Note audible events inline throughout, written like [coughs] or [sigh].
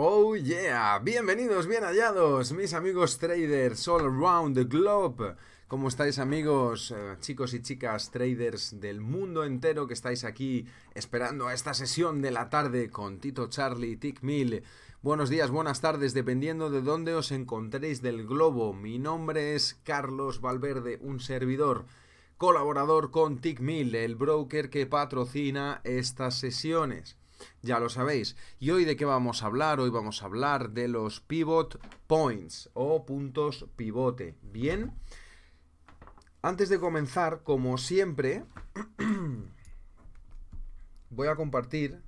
Oh yeah, bienvenidos, bien hallados, mis amigos traders all around the globe. ¿Cómo estáis amigos, eh, chicos y chicas traders del mundo entero que estáis aquí esperando a esta sesión de la tarde con Tito Charlie Tick Mill? Buenos días, buenas tardes, dependiendo de dónde os encontréis del globo. Mi nombre es Carlos Valverde, un servidor colaborador con Tickmill, el broker que patrocina estas sesiones ya lo sabéis. ¿Y hoy de qué vamos a hablar? Hoy vamos a hablar de los pivot points o puntos pivote. Bien, antes de comenzar, como siempre, [clears throat] voy a compartir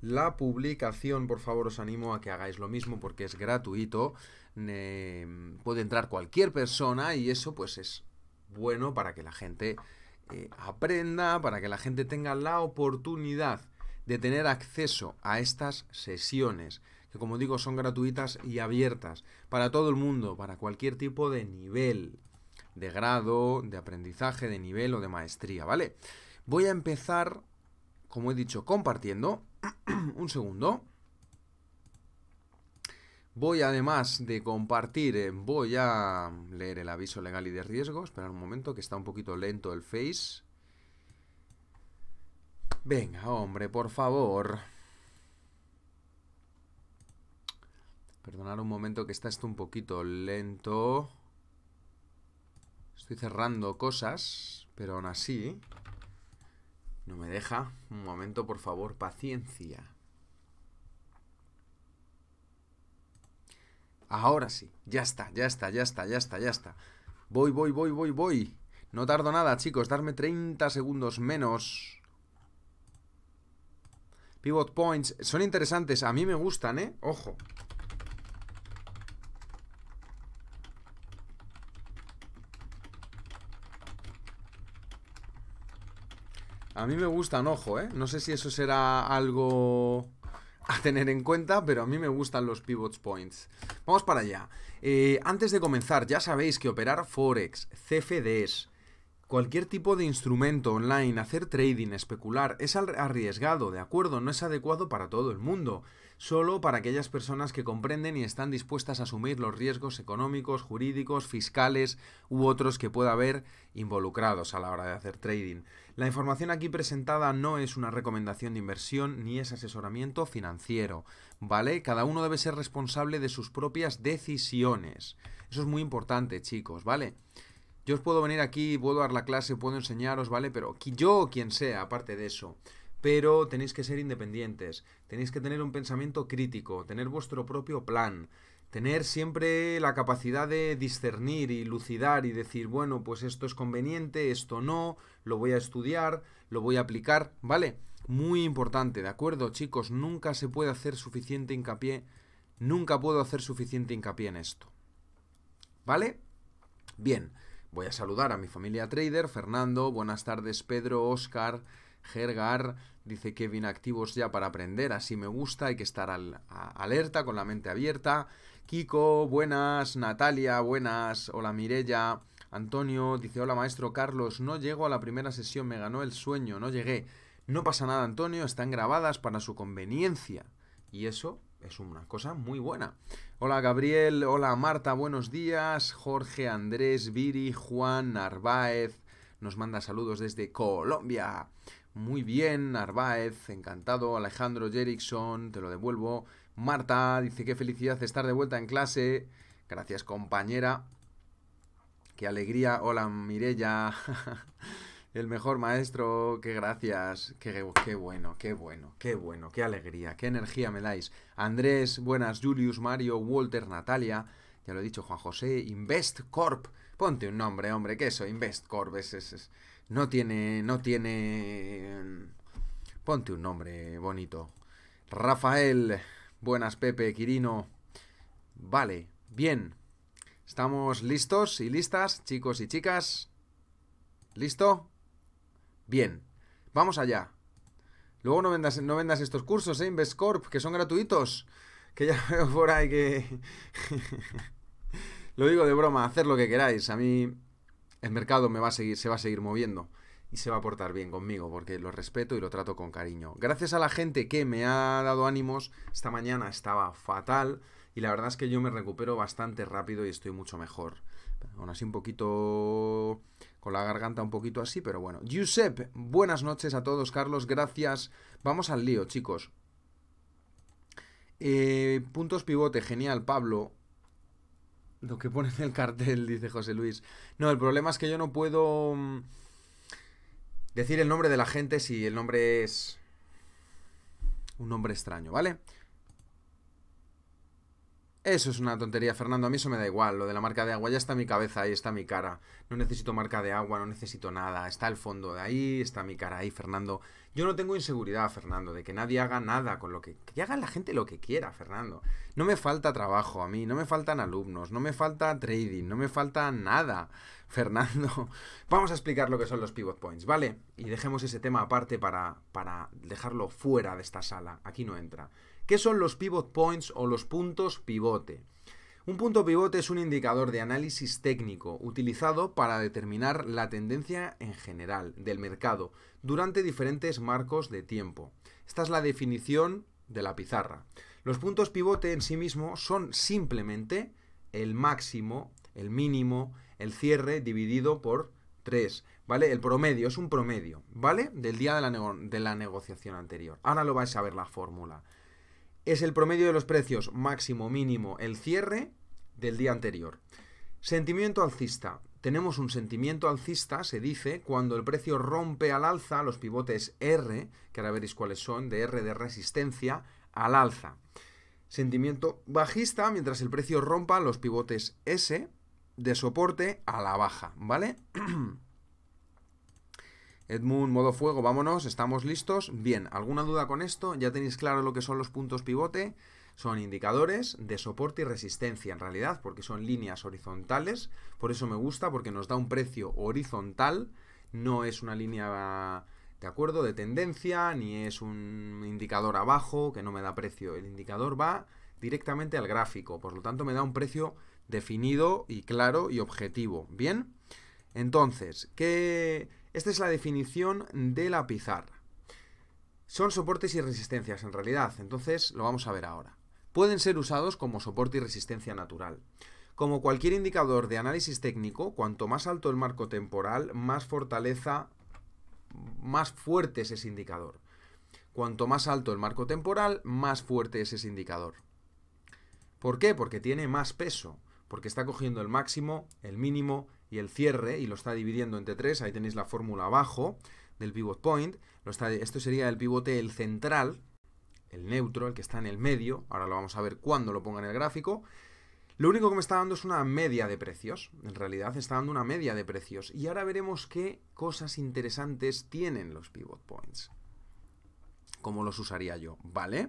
la publicación, por favor os animo a que hagáis lo mismo porque es gratuito, puede entrar cualquier persona y eso pues es bueno para que la gente eh, aprenda, para que la gente tenga la oportunidad de tener acceso a estas sesiones, que como digo son gratuitas y abiertas para todo el mundo, para cualquier tipo de nivel, de grado, de aprendizaje, de nivel o de maestría, ¿vale? Voy a empezar, como he dicho, compartiendo. [clears throat] un segundo. Voy además de compartir, eh, voy a leer el aviso legal y de riesgo. Esperar un momento, que está un poquito lento el Face. Venga, hombre, por favor. Perdonar un momento que está esto un poquito lento. Estoy cerrando cosas, pero aún así no me deja. Un momento, por favor, paciencia. Ahora sí, ya está, ya está, ya está, ya está, ya está. Voy, voy, voy, voy, voy. No tardo nada, chicos, darme 30 segundos menos. Pivot points. Son interesantes. A mí me gustan, ¿eh? Ojo. A mí me gustan, ojo, ¿eh? No sé si eso será algo a tener en cuenta, pero a mí me gustan los pivot points. Vamos para allá. Eh, antes de comenzar, ya sabéis que operar Forex, CFDs, Cualquier tipo de instrumento online, hacer trading, especular, es arriesgado, ¿de acuerdo? No es adecuado para todo el mundo, solo para aquellas personas que comprenden y están dispuestas a asumir los riesgos económicos, jurídicos, fiscales u otros que pueda haber involucrados a la hora de hacer trading. La información aquí presentada no es una recomendación de inversión ni es asesoramiento financiero, ¿vale? Cada uno debe ser responsable de sus propias decisiones. Eso es muy importante, chicos, ¿vale? Yo os puedo venir aquí, puedo dar la clase, puedo enseñaros, ¿vale? Pero yo quien sea, aparte de eso. Pero tenéis que ser independientes, tenéis que tener un pensamiento crítico, tener vuestro propio plan, tener siempre la capacidad de discernir y lucidar y decir, bueno, pues esto es conveniente, esto no, lo voy a estudiar, lo voy a aplicar, ¿vale? Muy importante, ¿de acuerdo, chicos? Nunca se puede hacer suficiente hincapié, nunca puedo hacer suficiente hincapié en esto. ¿Vale? Bien. Voy a saludar a mi familia trader, Fernando, buenas tardes Pedro, Oscar, Gergar, dice que Kevin, activos ya para aprender, así me gusta, hay que estar alerta, con la mente abierta. Kiko, buenas, Natalia, buenas, hola Mirella, Antonio, dice hola maestro Carlos, no llego a la primera sesión, me ganó el sueño, no llegué. No pasa nada Antonio, están grabadas para su conveniencia. Y eso es una cosa muy buena. Hola Gabriel, hola Marta, buenos días. Jorge, Andrés, Viri, Juan, Narváez, nos manda saludos desde Colombia. Muy bien, Narváez, encantado. Alejandro Jerickson, te lo devuelvo. Marta dice qué felicidad estar de vuelta en clase. Gracias compañera. Qué alegría. Hola Mirella. [laughs] El mejor maestro, qué gracias, qué, bueno, qué bueno, qué bueno, qué alegría, qué energía me dais. Andrés, buenas, Julius, Mario, Walter, Natalia, ya lo he dicho, Juan José, Invest Corp. Ponte un nombre, hombre, ¿qué eso? Invest Corp, no tiene, no tiene... Ponte un nombre bonito. Rafael, buenas, Pepe, Quirino. Vale, bien. ¿Estamos listos y listas, chicos y chicas? ¿Listo? Bien, vamos allá. Luego no vendas, no vendas estos cursos, ¿eh? InvestCorp, que son gratuitos. Que ya [laughs] veo por ahí que... [laughs] lo digo de broma, hacer lo que queráis. A mí el mercado me va a seguir, se va a seguir moviendo y se va a portar bien conmigo porque lo respeto y lo trato con cariño. Gracias a la gente que me ha dado ánimos, esta mañana estaba fatal y la verdad es que yo me recupero bastante rápido y estoy mucho mejor. aún así un poquito con la garganta un poquito así, pero bueno. Giuseppe, buenas noches a todos, Carlos, gracias. Vamos al lío, chicos. Eh, puntos pivote, genial, Pablo. Lo que pone en el cartel, [laughs] dice José Luis. No, el problema es que yo no puedo mm, decir el nombre de la gente si el nombre es un nombre extraño, ¿vale? Eso es una tontería, Fernando. A mí eso me da igual. Lo de la marca de agua ya está mi cabeza, ahí está mi cara. No necesito marca de agua, no necesito nada. Está el fondo de ahí, está mi cara ahí, Fernando. Yo no tengo inseguridad, Fernando, de que nadie haga nada con lo que. Que haga la gente lo que quiera, Fernando. No me falta trabajo a mí, no me faltan alumnos, no me falta trading, no me falta nada, [laughs] Fernando. Vamos a explicar lo que son los pivot points, ¿vale? Y dejemos ese tema aparte para, para dejarlo fuera de esta sala. Aquí no entra. ¿Qué son los pivot points o los puntos pivote? Un punto pivote es un indicador de análisis técnico utilizado para determinar la tendencia en general del mercado durante diferentes marcos de tiempo. Esta es la definición de la pizarra. Los puntos pivote en sí mismos son simplemente el máximo, el mínimo, el cierre dividido por 3, ¿vale? El promedio, es un promedio, ¿vale? Del día de la negociación anterior. Ahora lo vais a ver la fórmula es el promedio de los precios máximo, mínimo, el cierre del día anterior. Sentimiento alcista. Tenemos un sentimiento alcista, se dice, cuando el precio rompe al alza los pivotes R, que ahora veréis cuáles son, de R de resistencia, al alza. Sentimiento bajista mientras el precio rompa los pivotes S de soporte a la baja, ¿vale? [clears throat] Edmund, modo fuego, vámonos, estamos listos. Bien, ¿alguna duda con esto? Ya tenéis claro lo que son los puntos pivote. Son indicadores de soporte y resistencia en realidad, porque son líneas horizontales. Por eso me gusta, porque nos da un precio horizontal. No es una línea, de acuerdo, de tendencia, ni es un indicador abajo que no me da precio. El indicador va directamente al gráfico, por lo tanto me da un precio definido y claro y objetivo. Bien, entonces, ¿qué esta es la definición de la pizarra. Son soportes y resistencias en realidad, entonces lo vamos a ver ahora. Pueden ser usados como soporte y resistencia natural. Como cualquier indicador de análisis técnico, cuanto más alto el marco temporal, más fortaleza, más fuerte es ese indicador. Cuanto más alto el marco temporal, más fuerte es ese indicador. ¿Por qué? Porque tiene más peso, porque está cogiendo el máximo, el mínimo y el cierre y lo está dividiendo entre tres ahí tenéis la fórmula abajo del pivot point, lo está, esto sería el pivote el central, el neutro, el que está en el medio, ahora lo vamos a ver cuando lo ponga en el gráfico, lo único que me está dando es una media de precios, en realidad está dando una media de precios, y ahora veremos qué cosas interesantes tienen los pivot points, cómo los usaría yo, ¿vale?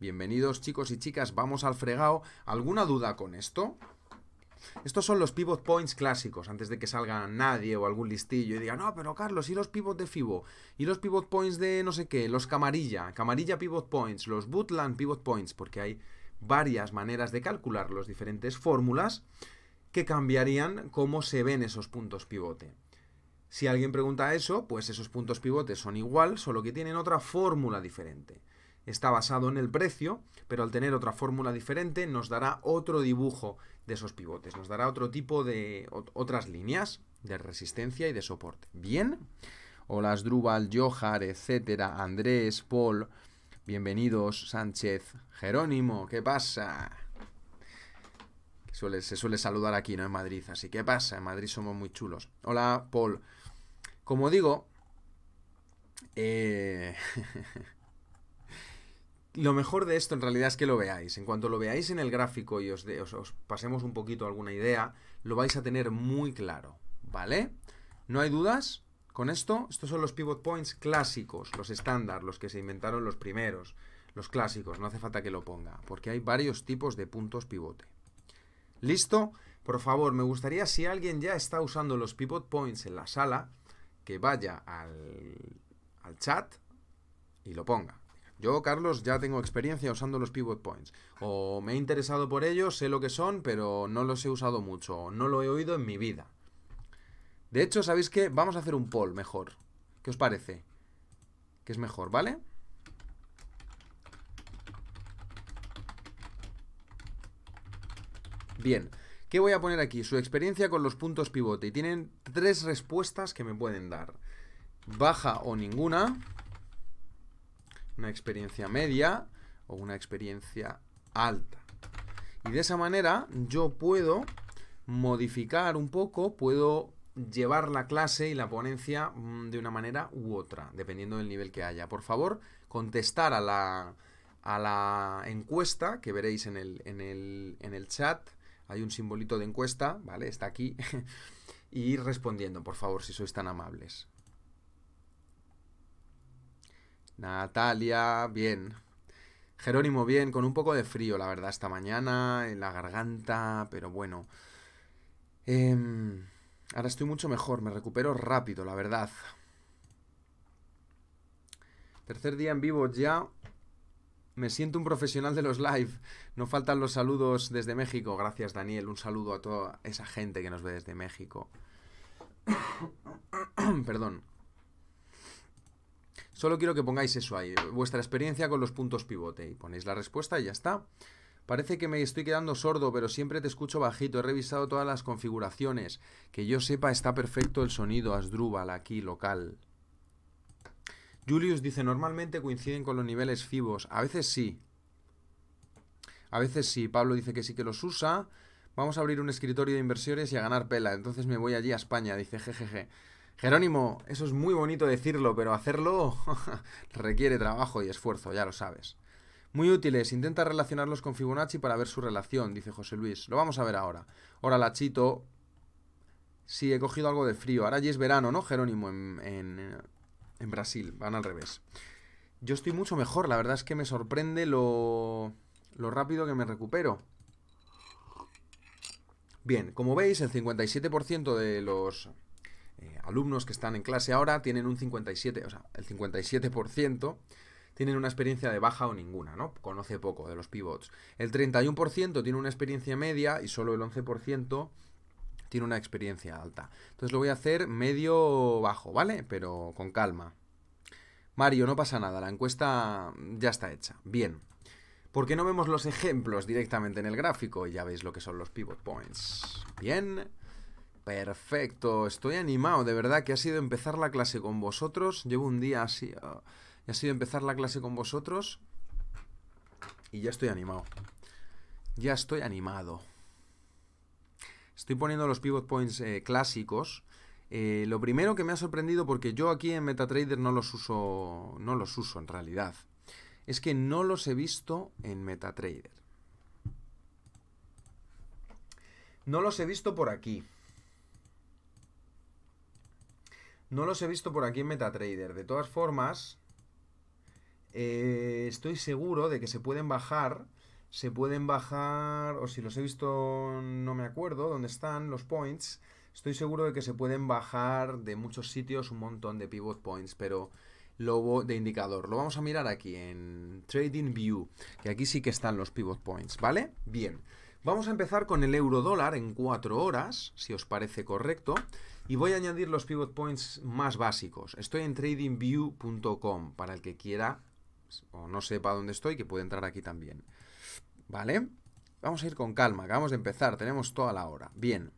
Bienvenidos chicos y chicas, vamos al fregado. ¿Alguna duda con esto? Estos son los pivot points clásicos, antes de que salga nadie o algún listillo y diga, no, pero Carlos, ¿y los pivot de FIBO? ¿Y los pivot points de no sé qué? Los camarilla, camarilla pivot points, los bootland pivot points, porque hay varias maneras de calcular las diferentes fórmulas que cambiarían cómo se ven esos puntos pivote. Si alguien pregunta eso, pues esos puntos pivote son igual, solo que tienen otra fórmula diferente está basado en el precio, pero al tener otra fórmula diferente nos dará otro dibujo de esos pivotes, nos dará otro tipo de otras líneas de resistencia y de soporte. Bien, hola Drubal, Johar, etcétera, Andrés, Paul, bienvenidos, Sánchez, Jerónimo, ¿qué pasa? se suele saludar aquí, ¿no? En Madrid, así que pasa, en Madrid somos muy chulos. Hola, Paul. Como digo, eh... [laughs] Lo mejor de esto en realidad es que lo veáis. En cuanto lo veáis en el gráfico y os, pasemos un poquito alguna idea, lo vais a tener muy claro, ¿vale? ¿No hay dudas con esto? Estos son los pivot points clásicos, los estándar, los que se inventaron los primeros, los clásicos, no hace falta que lo ponga, porque hay varios tipos de puntos pivote. ¿Listo? Por favor, me gustaría si alguien ya está usando los pivot points en la sala, que vaya al chat y lo ponga. Yo, Carlos, ya tengo experiencia usando los pivot points. O me he interesado por ellos, sé lo que son, pero no los he usado mucho. O no lo he oído en mi vida. De hecho, ¿sabéis qué? Vamos a hacer un poll mejor. ¿Qué os parece? Que es mejor, ¿vale? Bien. ¿Qué voy a poner aquí? Su experiencia con los puntos pivote. Y tienen tres respuestas que me pueden dar. Baja o ninguna una experiencia media o una experiencia alta. Y de esa manera yo puedo modificar un poco, puedo llevar la clase y la ponencia mm, de una manera u otra, dependiendo del nivel que haya. Por favor, contestar a la, a la encuesta que veréis en el, en, el, en el chat. Hay un simbolito de encuesta, ¿vale? Está aquí. [laughs] y respondiendo, por favor, si sois tan amables. Natalia, bien. Jerónimo, bien, con un poco de frío, la verdad, esta mañana, en la garganta, pero bueno. Em, ahora estoy mucho mejor, me recupero rápido, la verdad. Tercer día en vivo ya. Me siento un profesional de los live. No faltan los saludos desde México. Gracias, Daniel. Un saludo a toda esa gente que nos ve desde México. [coughs] Perdón. Solo quiero que pongáis eso ahí, vuestra experiencia con los puntos pivote. Y ponéis la respuesta y ya está. Parece que me estoy quedando sordo, pero siempre te escucho bajito. He revisado todas las configuraciones. Que yo sepa, está perfecto el sonido Asdrúbal aquí, local. Julius dice, normalmente coinciden con los niveles FIBOS. A veces sí. A veces sí. Pablo dice que sí que los usa. Vamos a abrir un escritorio de inversiones y a ganar pela. Entonces me voy allí a España, dice jejeje. Jerónimo, eso es muy bonito decirlo, pero hacerlo [laughs] requiere trabajo y esfuerzo, ya lo sabes. Muy útiles, intenta relacionarlos con Fibonacci para ver su relación, dice José Luis. Lo vamos a ver ahora. Ahora la Chito. Sí, he cogido algo de frío. Ahora ya es verano, ¿no, Jerónimo? En, Brasil, van al revés. Yo estoy mucho mejor, la verdad es que me sorprende lo, lo rápido que me recupero. Bien, como veis, el 57% de los eh, alumnos que están en clase ahora tienen un 57, o sea, el 57% tienen una experiencia de baja o ninguna, ¿no? Conoce poco de los pivots. El 31% tiene una experiencia media y solo el 11% tiene una experiencia alta. Entonces lo voy a hacer medio bajo, ¿vale? Pero con calma. Mario, no pasa nada, la encuesta ya está hecha. Bien. ¿Por qué no vemos los ejemplos directamente en el gráfico? ya veis lo que son los pivot points. Bien. Perfecto, estoy animado, de verdad que ha sido empezar la clase con vosotros. Llevo un día así, ah, ha sido empezar la clase con vosotros. Y ya estoy animado. Ya estoy animado. Estoy poniendo los pivot points eh, clásicos. Eh, lo primero que me ha sorprendido, porque yo aquí en MetaTrader no los uso, no los uso en realidad, es que no los he visto en MetaTrader. No los he visto por aquí. No los he visto por aquí en MetaTrader. De todas formas, eh, estoy seguro de que se pueden bajar. Se pueden bajar, o si los he visto, no me acuerdo dónde están los points. Estoy seguro de que se pueden bajar de muchos sitios un montón de pivot points, pero lo de indicador. Lo vamos a mirar aquí en Trading View, que aquí sí que están los pivot points, ¿vale? Bien, vamos a empezar con el euro dólar en cuatro horas, si os parece correcto. Y voy a añadir los pivot points más básicos. Estoy en tradingview.com para el que quiera o no sepa dónde estoy, que puede entrar aquí también. ¿Vale? Vamos a ir con calma, acabamos de empezar, tenemos toda la hora. Bien.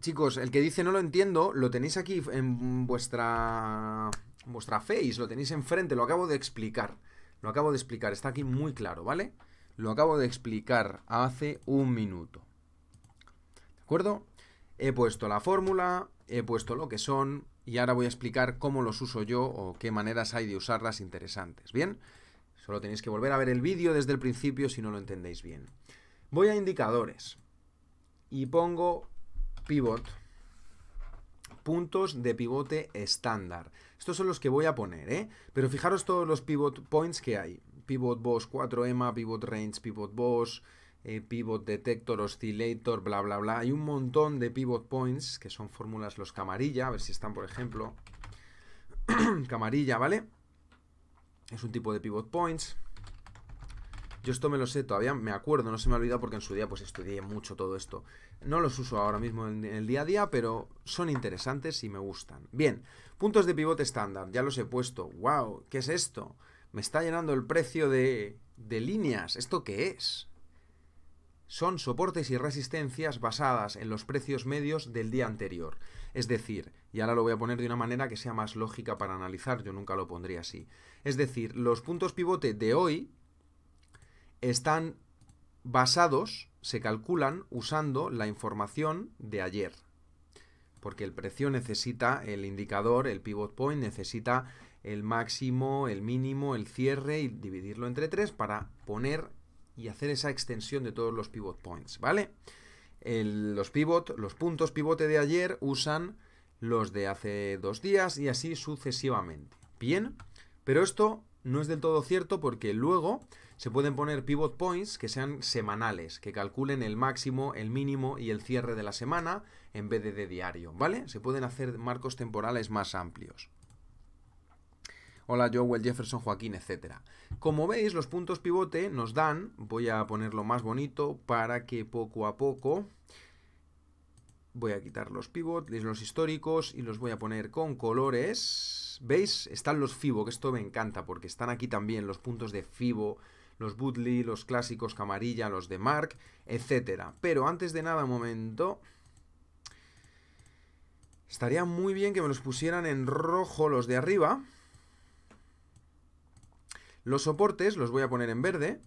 Chicos, el que dice no lo entiendo, lo tenéis aquí en vuestra vuestra face, lo tenéis enfrente, lo acabo de explicar. Lo acabo de explicar, está aquí muy claro, ¿vale? Lo acabo de explicar hace un minuto acuerdo? He puesto la fórmula, he puesto lo que son y ahora voy a explicar cómo los uso yo o qué maneras hay de usarlas interesantes, ¿bien? Solo tenéis que volver a ver el vídeo desde el principio si no lo entendéis bien. Voy a indicadores y pongo pivot, puntos de pivote estándar. Estos son los que voy a poner, ¿eh? Pero fijaros todos los pivot points que hay. Pivot boss 4 EMA, pivot range, pivot boss, eh, pivot detector, oscilator, bla, bla, bla. Hay un montón de pivot points, que son fórmulas los camarilla, a ver si están, por ejemplo, [clears throat] camarilla, ¿vale? Es un tipo de pivot points. Yo esto me lo sé, todavía me acuerdo, no se me ha olvidado porque en su día pues estudié mucho todo esto. No los uso ahora mismo en, el día a día, pero son interesantes y me gustan. Bien, puntos de pivot estándar, ya los he puesto. ¡Wow! ¿Qué es esto? Me está llenando el precio de, de líneas. ¿Esto qué es? son soportes y resistencias basadas en los precios medios del día anterior. Es decir, y ahora lo voy a poner de una manera que sea más lógica para analizar, yo nunca lo pondría así. Es decir, los puntos pivote de hoy están basados, se calculan usando la información de ayer. Porque el precio necesita el indicador, el pivot point, necesita el máximo, el mínimo, el cierre y dividirlo entre tres para poner y hacer esa extensión de todos los pivot points, ¿vale? los pivot, los puntos pivote de ayer usan los de hace dos días y así sucesivamente. Bien, pero esto no es del todo cierto porque luego se pueden poner pivot points que sean semanales, que calculen el máximo, el mínimo y el cierre de la semana en vez de de diario, ¿vale? Se pueden hacer marcos temporales más amplios. Hola Joel Jefferson, Joaquín, etc. Como veis, los puntos pivote nos dan, voy a ponerlo más bonito para que poco a poco... Voy a quitar los pivot, los históricos y los voy a poner con colores. ¿Veis? Están los FIBO, que esto me encanta porque están aquí también los puntos de FIBO, los Bootly, los clásicos Camarilla, los de Mark, etc. Pero antes de nada, un momento... Estaría muy bien que me los pusieran en rojo los de arriba. Los soportes los voy a poner en verde.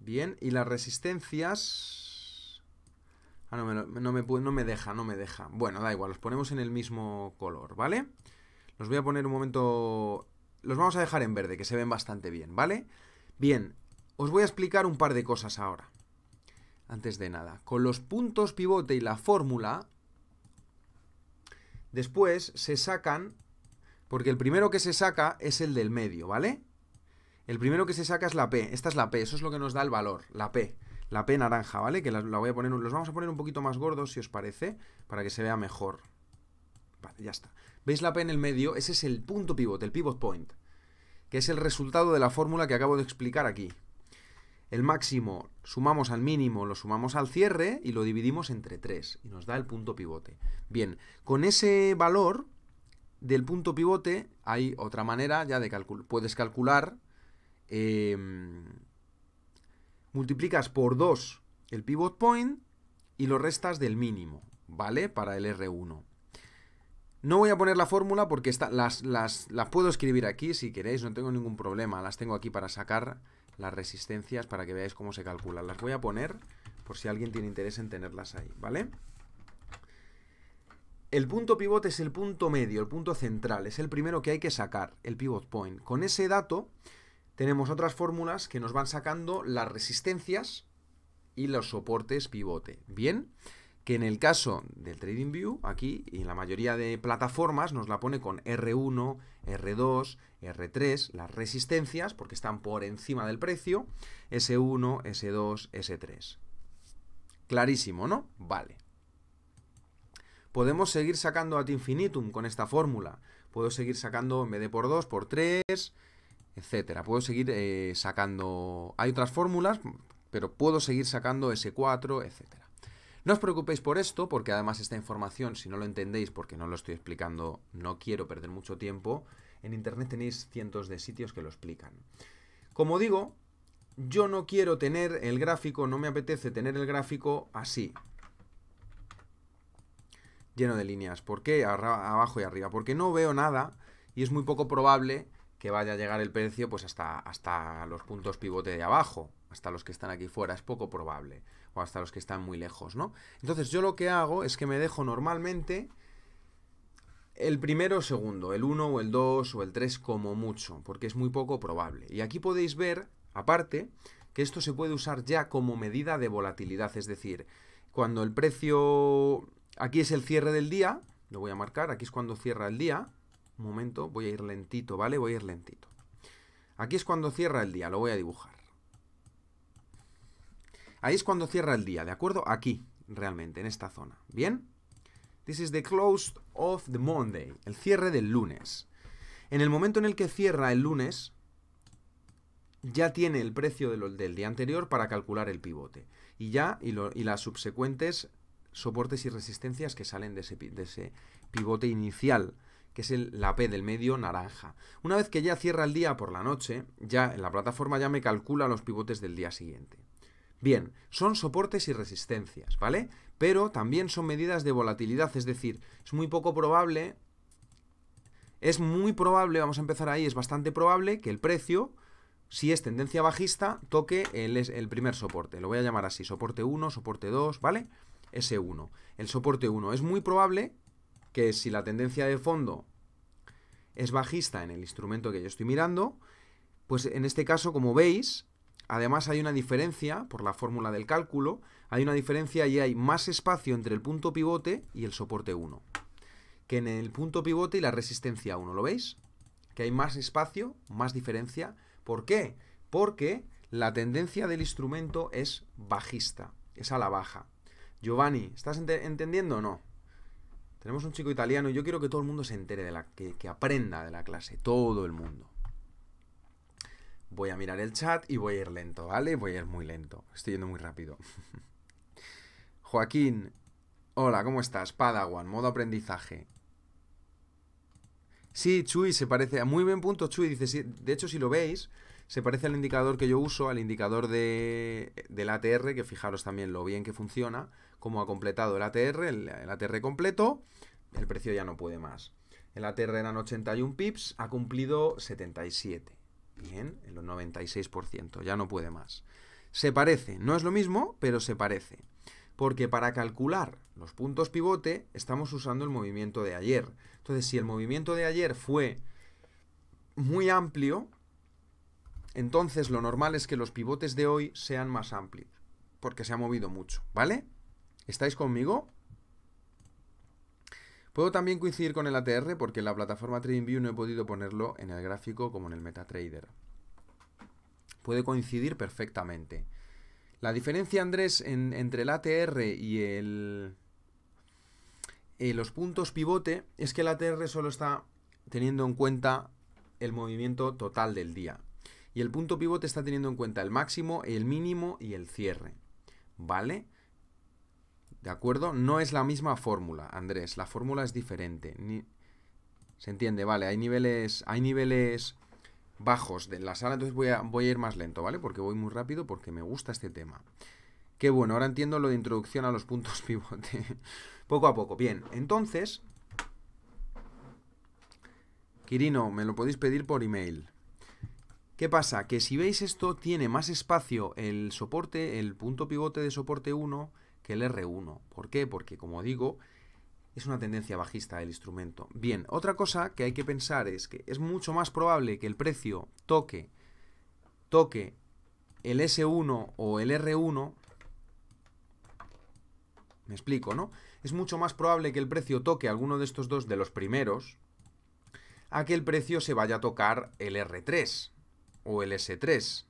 Bien, y las resistencias... Ah, no me, no me, deja, no me deja. Bueno, da igual, los ponemos en el mismo color, ¿vale? Los voy a poner un momento... Los vamos a dejar en verde, que se ven bastante bien, ¿vale? Bien, os voy a explicar un par de cosas ahora. Antes de nada, con los puntos pivote y la fórmula, después se sacan porque el primero que se saca es el del medio, ¿vale? El primero que se saca es la P. Esta es la P, eso es lo que nos da el valor, la P. La P naranja, ¿vale? Que la, voy a poner, los vamos a poner un poquito más gordos, si os parece, para que se vea mejor. Vale, ya está. ¿Veis la P en el medio? Ese es el punto pivote, el pivot point, que es el resultado de la fórmula que acabo de explicar aquí. El máximo sumamos al mínimo, lo sumamos al cierre y lo dividimos entre 3 y nos da el punto pivote. Bien, con ese valor del punto pivote hay otra manera ya de calcular. Puedes calcular, em, multiplicas por 2 el pivot point y lo restas del mínimo, ¿vale? Para el R1. No voy a poner la fórmula porque está, las, las, puedo escribir aquí si queréis, no tengo ningún problema. Las tengo aquí para sacar las resistencias para que veáis cómo se calculan. Las voy a poner por si alguien tiene interés en tenerlas ahí, ¿vale? vale el punto pivote es el punto medio, el punto central, es el primero que hay que sacar, el pivot point. Con ese dato tenemos otras fórmulas que nos van sacando las resistencias y los soportes pivote. Bien, que en el caso del TradingView, aquí y en la mayoría de plataformas nos la pone con R1, R2, R3, las resistencias, porque están por encima del precio, S1, S2, S3. Clarísimo, ¿no? Vale. Podemos seguir sacando ad infinitum con esta fórmula. Puedo seguir sacando en de por 2, por 3, etcétera. Puedo seguir eh, sacando... Hay otras fórmulas, pero puedo seguir sacando S4, etcétera. No os preocupéis por esto, porque además esta información, si no lo entendéis, porque no lo estoy explicando, no quiero perder mucho tiempo, en Internet tenéis cientos de sitios que lo explican. Como digo, yo no quiero tener el gráfico, no me apetece tener el gráfico así lleno de líneas. ¿Por qué? Abajo y arriba. Porque no veo nada y es muy poco probable que vaya a llegar el precio pues hasta, hasta los puntos pivote de abajo, hasta los que están aquí fuera, es poco probable, o hasta los que están muy lejos, ¿no? Entonces yo lo que hago es que me dejo normalmente el primero o segundo, el 1 o el 2 o el 3 como mucho, porque es muy poco probable. Y aquí podéis ver, aparte, que esto se puede usar ya como medida de volatilidad, es decir, cuando el precio Aquí es el cierre del día, lo voy a marcar, aquí es cuando cierra el día. Un momento, voy a ir lentito, ¿vale? Voy a ir lentito. Aquí es cuando cierra el día, lo voy a dibujar. Ahí es cuando cierra el día, ¿de acuerdo? Aquí, realmente, en esta zona. ¿Bien? This is the close of the Monday, el cierre del lunes. En el momento en el que cierra el lunes, ya tiene el precio del día anterior para calcular el pivote. Y ya, y las subsecuentes soportes y resistencias que salen de ese, pivote inicial, que es el, la P del medio naranja. Una vez que ya cierra el día por la noche, ya en la plataforma ya me calcula los pivotes del día siguiente. Bien, son soportes y resistencias, ¿vale? Pero también son medidas de volatilidad, es decir, es muy poco probable, es muy probable, vamos a empezar ahí, es bastante probable que el precio, si es tendencia bajista, toque el, el primer soporte. Lo voy a llamar así, soporte 1, soporte 2, ¿vale? S1, el soporte 1. Es muy probable que si la tendencia de fondo es bajista en el instrumento que yo estoy mirando, pues en este caso, como veis, además hay una diferencia por la fórmula del cálculo, hay una diferencia y hay más espacio entre el punto pivote y el soporte 1 que en el punto pivote y la resistencia 1, ¿lo veis? Que hay más espacio, más diferencia. ¿Por qué? Porque la tendencia del instrumento es bajista, es a la baja. Giovanni, ¿estás entendiendo o no? Tenemos un chico italiano y yo quiero que todo el mundo se entere de la que, que aprenda de la clase, todo el mundo. Voy a mirar el chat y voy a ir lento, ¿vale? Voy a ir muy lento. Estoy yendo muy rápido. [laughs] Joaquín, hola, ¿cómo estás? Padawan, modo aprendizaje. Sí, Chuy, se parece. A muy buen punto, Chuy. Dice, de hecho, si lo veis, se parece al indicador que yo uso, al indicador de, del ATR, que fijaros también lo bien que funciona como ha completado el ATR, el, ATR completo, el precio ya no puede más. El ATR eran 81 pips, ha cumplido 77. Bien, en los 96%, ya no puede más. Se parece, no es lo mismo, pero se parece. Porque para calcular los puntos pivote estamos usando el movimiento de ayer. Entonces, si el movimiento de ayer fue muy amplio, entonces lo normal es que los pivotes de hoy sean más amplios, porque se ha movido mucho, ¿vale? ¿Estáis conmigo? Puedo también coincidir con el ATR porque en la plataforma TradingView no he podido ponerlo en el gráfico como en el MetaTrader. Puede coincidir perfectamente. La diferencia, Andrés, entre el ATR y el, eh, los puntos pivote es que el ATR solo está teniendo en cuenta el movimiento total del día. Y el punto pivote está teniendo en cuenta el máximo, el mínimo y el cierre. ¿Vale? ¿De acuerdo? No es la misma fórmula, Andrés. La fórmula es diferente. Se entiende, vale. Hay niveles, hay niveles bajos de la sala, entonces voy a, voy a ir más lento, ¿vale? Porque voy muy rápido porque me gusta este tema. Qué bueno, ahora entiendo lo de introducción a los puntos [laughs] pivote. poco a poco. Bien, entonces... Quirino, me lo podéis pedir por email. ¿Qué pasa? Que si veis esto, tiene más espacio el soporte, el punto pivote de soporte 1 que el R1. ¿Por qué? Porque, como digo, es una tendencia bajista del instrumento. Bien, otra cosa que hay que pensar es que es mucho más probable que el precio toque, toque el S1 o el R1. Me explico, ¿no? Es mucho más probable que el precio toque alguno de estos dos de los primeros a que el precio se vaya a tocar el R3 o el S3,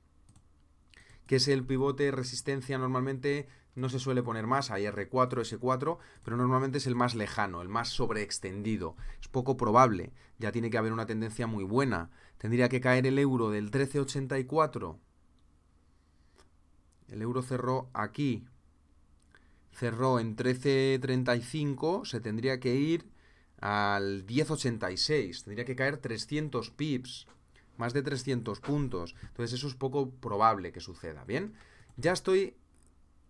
que es el pivote de resistencia normalmente no se suele poner más, hay R4, S4, pero normalmente es el más lejano, el más sobreextendido. Es poco probable, ya tiene que haber una tendencia muy buena. Tendría que caer el euro del 1384. El euro cerró aquí. Cerró en 1335, se tendría que ir al 1086, tendría que caer 300 pips, más de 300 puntos. Entonces eso es poco probable que suceda, ¿bien? Ya estoy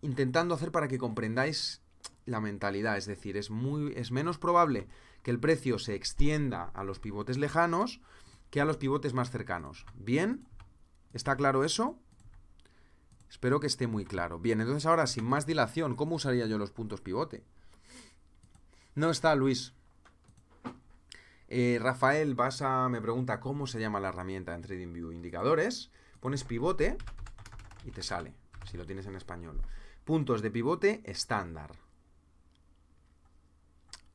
intentando hacer para que comprendáis la mentalidad, es decir, es, muy, es menos probable que el precio se extienda a los pivotes lejanos que a los pivotes más cercanos. ¿Bien? ¿Está claro eso? Espero que esté muy claro. Bien, entonces ahora, sin más dilación, ¿cómo usaría yo los puntos pivote? No está, Luis. Eh, Rafael a. me pregunta cómo se llama la herramienta en TradingView. Indicadores, pones pivote y te sale, si lo tienes en español puntos de pivote estándar.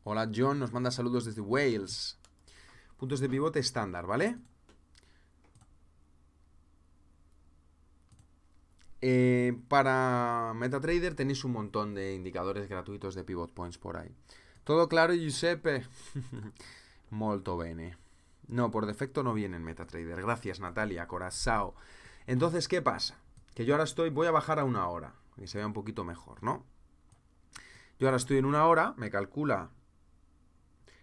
Hola John, nos manda saludos desde Wales. Puntos de pivote estándar, ¿vale? Eh, para MetaTrader tenéis un montón de indicadores gratuitos de pivot points por ahí. ¿Todo claro, Giuseppe? [laughs] Molto bene. No, por defecto no viene en MetaTrader. Gracias, Natalia, Corazao. Entonces, ¿qué pasa? Que yo ahora estoy, voy a bajar a una hora que se vea un poquito mejor, ¿no? Yo ahora estoy en una hora, me calcula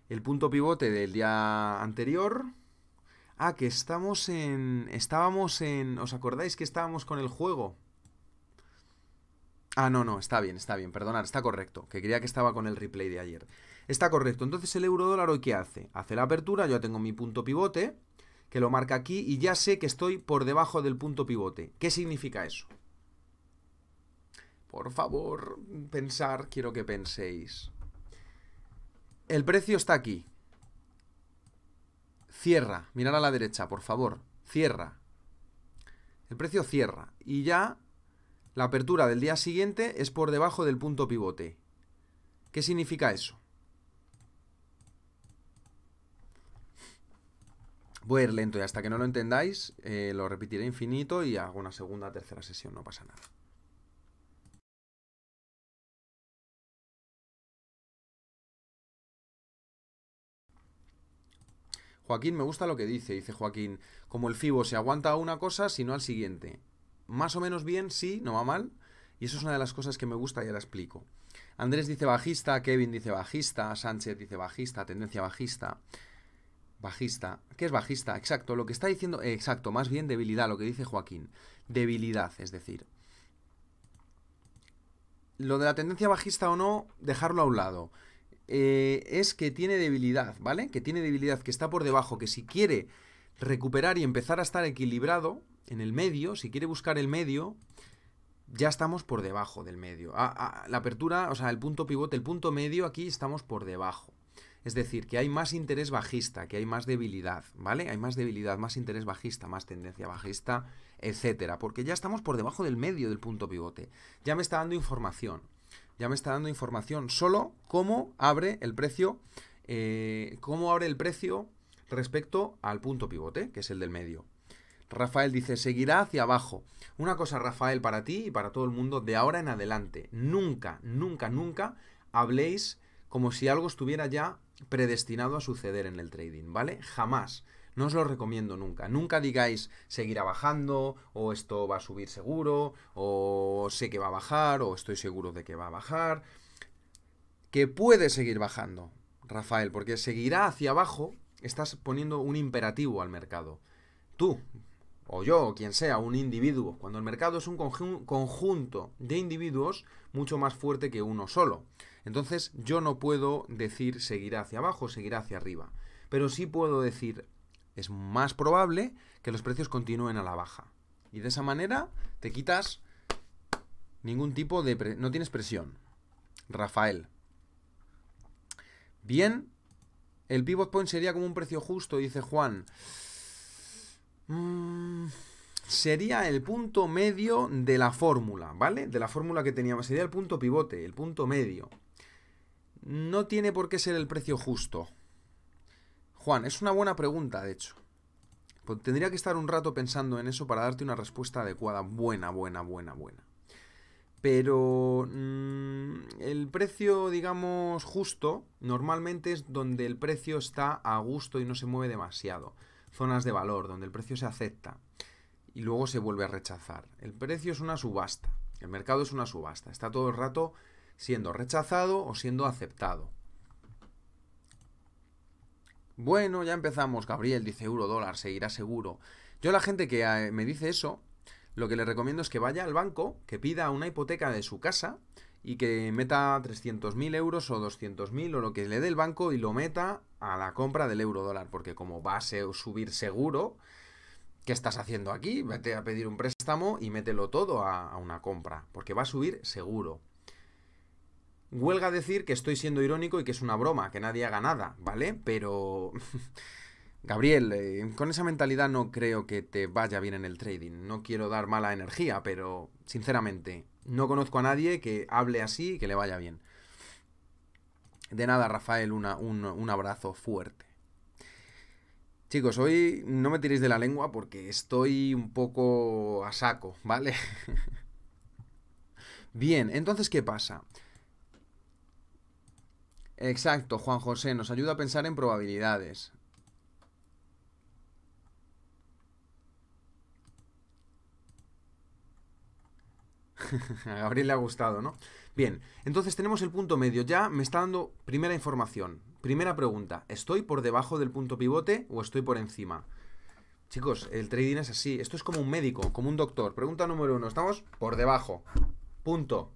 el punto pivote del día anterior. Ah, que estamos en... Estábamos en... ¿Os acordáis que estábamos con el juego? Ah, no, no, está bien, está bien, perdonad, está correcto, que creía que estaba con el replay de ayer. Está correcto, entonces el euro dólar hoy qué hace? Hace la apertura, yo tengo mi punto pivote, que lo marca aquí, y ya sé que estoy por debajo del punto pivote. ¿Qué significa eso? Por favor, pensar, quiero que penséis. El precio está aquí. Cierra, mirar a la derecha, por favor. Cierra. El precio cierra. Y ya la apertura del día siguiente es por debajo del punto pivote. ¿Qué significa eso? Voy a ir lento y hasta que no lo entendáis, eh, lo repetiré infinito y hago una segunda, tercera sesión, no pasa nada. Joaquín, me gusta lo que dice, dice Joaquín. Como el FIBO se aguanta a una cosa, sino al siguiente. Más o menos bien, sí, no va mal. Y eso es una de las cosas que me gusta y ahora explico. Andrés dice bajista, Kevin dice bajista, Sánchez dice bajista, tendencia bajista. Bajista. ¿Qué es bajista? Exacto, lo que está diciendo, eh, exacto, más bien debilidad, lo que dice Joaquín. Debilidad, es decir. Lo de la tendencia bajista o no, dejarlo a un lado. Eh, es que tiene debilidad, ¿vale? Que tiene debilidad, que está por debajo, que si quiere recuperar y empezar a estar equilibrado en el medio, si quiere buscar el medio, ya estamos por debajo del medio. Ah, ah, la apertura, o sea, el punto pivote, el punto medio aquí estamos por debajo. Es decir, que hay más interés bajista, que hay más debilidad, ¿vale? Hay más debilidad, más interés bajista, más tendencia bajista, etcétera, porque ya estamos por debajo del medio del punto pivote. Ya me está dando información ya me está dando información solo cómo abre el precio, eh, cómo abre el precio respecto al punto pivote, que es el del medio. Rafael dice, seguirá hacia abajo. Una cosa, Rafael, para ti y para todo el mundo, de ahora en adelante, nunca, nunca, nunca habléis como si algo estuviera ya predestinado a suceder en el trading, ¿vale? Jamás. No os lo recomiendo nunca. Nunca digáis seguirá bajando o esto va a subir seguro o sé que va a bajar o estoy seguro de que va a bajar. Que puede seguir bajando, Rafael, porque seguirá hacia abajo. Estás poniendo un imperativo al mercado. Tú, o yo, o quien sea, un individuo, cuando el mercado es un conjunto de individuos mucho más fuerte que uno solo. Entonces yo no puedo decir seguirá hacia abajo, seguirá hacia arriba, pero sí puedo decir es más probable que los precios continúen a la baja. Y de esa manera te quitas ningún tipo de... no tienes presión. Rafael. Bien, el pivot point sería como un precio justo, dice Juan. Mm, sería el punto medio de la fórmula, ¿vale? De la fórmula que teníamos. Sería el punto pivote, el punto medio. No tiene por qué ser el precio justo. Juan, es una buena pregunta, de hecho. Pues tendría que estar un rato pensando en eso para darte una respuesta adecuada. Buena, buena, buena, buena. Pero mm, el precio, digamos, justo, normalmente es donde el precio está a gusto y no se mueve demasiado. Zonas de valor, donde el precio se acepta y luego se vuelve a rechazar. El precio es una subasta. El mercado es una subasta. Está todo el rato siendo rechazado o siendo aceptado. Bueno, ya empezamos, Gabriel dice euro dólar, seguirá seguro. Yo la gente que eh, me dice eso, lo que le recomiendo es que vaya al banco, que pida una hipoteca de su casa y que meta 300.000 euros o 200.000 o lo que le dé el banco y lo meta a la compra del euro dólar, porque como va a subir seguro, ¿qué estás haciendo aquí? Vete a pedir un préstamo y mételo todo a, a una compra, porque va a subir seguro. Huelga decir que estoy siendo irónico y que es una broma, que nadie haga nada, ¿vale? Pero... [laughs] Gabriel, eh, con esa mentalidad no creo que te vaya bien en el trading. No quiero dar mala energía, pero sinceramente, no conozco a nadie que hable así y que le vaya bien. De nada, Rafael, un, un abrazo fuerte. Chicos, hoy no me tiréis de la lengua porque estoy un poco a saco, ¿vale? [laughs] bien, entonces, ¿qué pasa? Exacto, Juan José, nos ayuda a pensar en probabilidades. [laughs] a Gabriel le ha gustado, ¿no? Bien, entonces tenemos el punto medio. Ya me está dando primera información. Primera pregunta, ¿estoy por debajo del punto pivote o estoy por encima? Chicos, el trading es así. Esto es como un médico, como un doctor. Pregunta número uno, estamos por debajo. Punto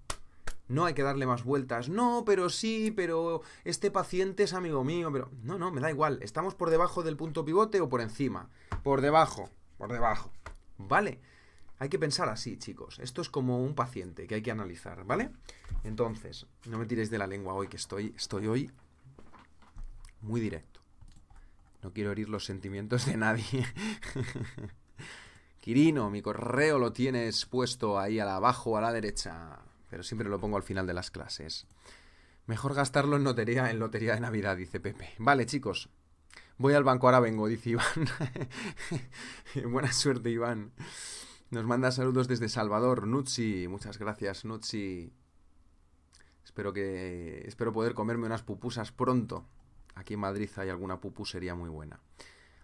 no hay que darle más vueltas, no, pero sí, pero este paciente es amigo mío, pero no, no, me da igual, estamos por debajo del punto pivote o por encima, por debajo, por debajo, ¿vale? Hay que pensar así, chicos, esto es como un paciente que hay que analizar, ¿vale? Entonces, no me tiréis de la lengua hoy, que estoy, estoy hoy muy directo. No quiero herir los sentimientos de nadie. [laughs] Quirino, mi correo lo tienes puesto ahí abajo a la derecha pero siempre lo pongo al final de las clases. Mejor gastarlo en lotería, en lotería de Navidad, dice Pepe. Vale, chicos. Voy al banco, ahora vengo, dice Iván. [laughs] Buena suerte, Iván. Nos manda saludos desde Salvador, Nutsi. Muchas gracias, Nutsi. Espero que. Espero poder comerme unas pupusas pronto. Aquí en Madrid hay alguna pupusería muy buena.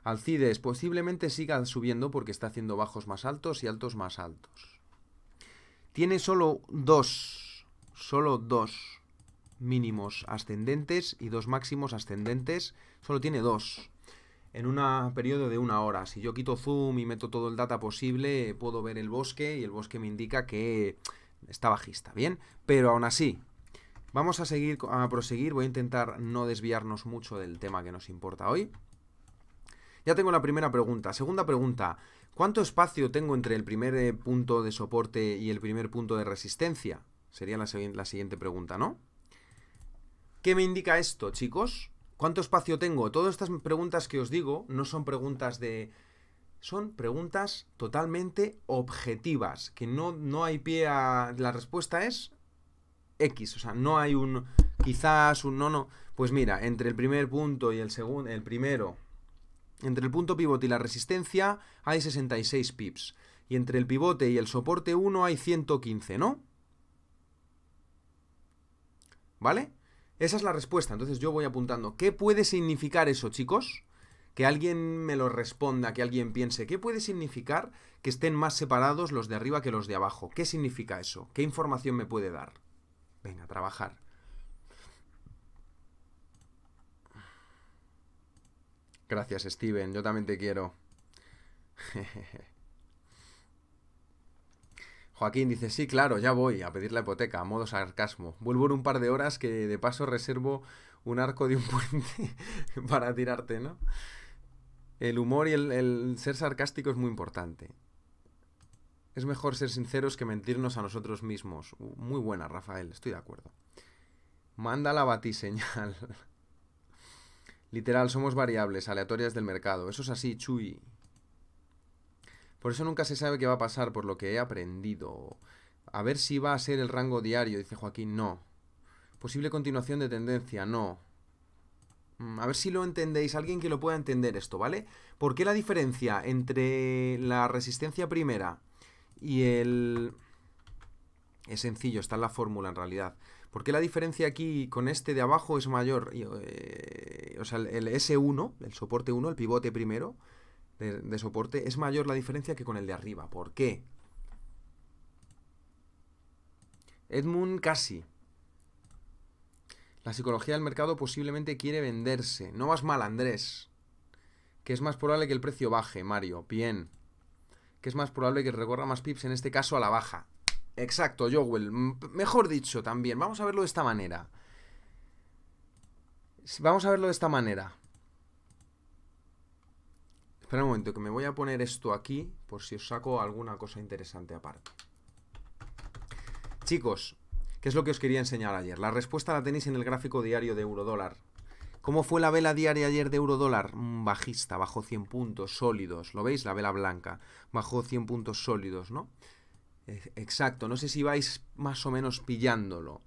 Alcides, posiblemente siga subiendo porque está haciendo bajos más altos y altos más altos. Tiene solo dos, mínimos ascendentes y dos máximos ascendentes. Solo tiene dos en un periodo de una hora. Si yo quito zoom y meto todo el data posible, puedo ver el bosque y el bosque me indica que está bajista, ¿bien? Pero aún así, vamos a seguir a proseguir. Voy a intentar no desviarnos mucho del tema que nos importa hoy. Ya tengo la primera pregunta. Segunda pregunta, ¿cuánto espacio tengo entre el primer eh, punto de soporte y el primer punto de resistencia? Sería la, siguiente pregunta, ¿no? ¿Qué me indica esto, chicos? ¿Cuánto espacio tengo? Todas estas preguntas que os digo no son preguntas de... Son preguntas totalmente objetivas, que no, no hay pie a... La respuesta es X, o sea, no hay un quizás, un no, no. Pues mira, entre el primer punto y el segundo, el primero entre el punto pivote y la resistencia hay 66 pips. Y entre el pivote y el soporte 1 hay 115, ¿no? ¿Vale? Esa es la respuesta. Entonces yo voy apuntando. ¿Qué puede significar eso, chicos? Que alguien me lo responda, que alguien piense. ¿Qué puede significar que estén más separados los de arriba que los de abajo? ¿Qué significa eso? ¿Qué información me puede dar? Venga, trabajar. Gracias, Steven. Yo también te quiero. [laughs] Joaquín dice, sí, claro, ya voy a pedir la hipoteca, a modo sarcasmo. Vuelvo en un par de horas que de paso reservo un arco de un [laughs] puente para tirarte, ¿no? El humor y el, ser sarcástico es muy importante. Es mejor ser sinceros que mentirnos a nosotros mismos. Uh, muy buena, Rafael, estoy de acuerdo. Manda la batiseñal. Literal, somos variables aleatorias del mercado. Eso es así, chuy. Por eso nunca se sabe qué va a pasar, por lo que he aprendido. A ver si va a ser el rango diario, dice Joaquín. No. Posible continuación de tendencia, no. Mm, a ver si lo entendéis, alguien que lo pueda entender esto, ¿vale? ¿Por qué la diferencia entre la resistencia primera y el... Es sencillo, está en la fórmula en realidad. ¿Por qué la diferencia aquí con este de abajo es mayor? Eh, o sea, el S1, el soporte 1, el pivote primero de, soporte, es mayor la diferencia que con el de arriba. ¿Por qué? Edmund Casi. La psicología del mercado posiblemente quiere venderse. No vas mal, Andrés. Que es más probable que el precio baje, Mario. Bien. Que es más probable que recorra más pips, en este caso a la baja. Exacto, Jowell. Mejor dicho también. Vamos a verlo de esta manera. Vamos a verlo de esta manera. Espera un momento, que me voy a poner esto aquí por si os saco alguna cosa interesante aparte. Chicos, ¿qué es lo que os quería enseñar ayer? La respuesta la tenéis en el gráfico diario de eurodólar. ¿Cómo fue la vela diaria ayer de eurodólar? Mm, bajista, bajó 100 puntos sólidos. ¿Lo veis? La vela blanca. Bajó 100 puntos sólidos, ¿no? Exacto, no sé si vais más o menos pillándolo.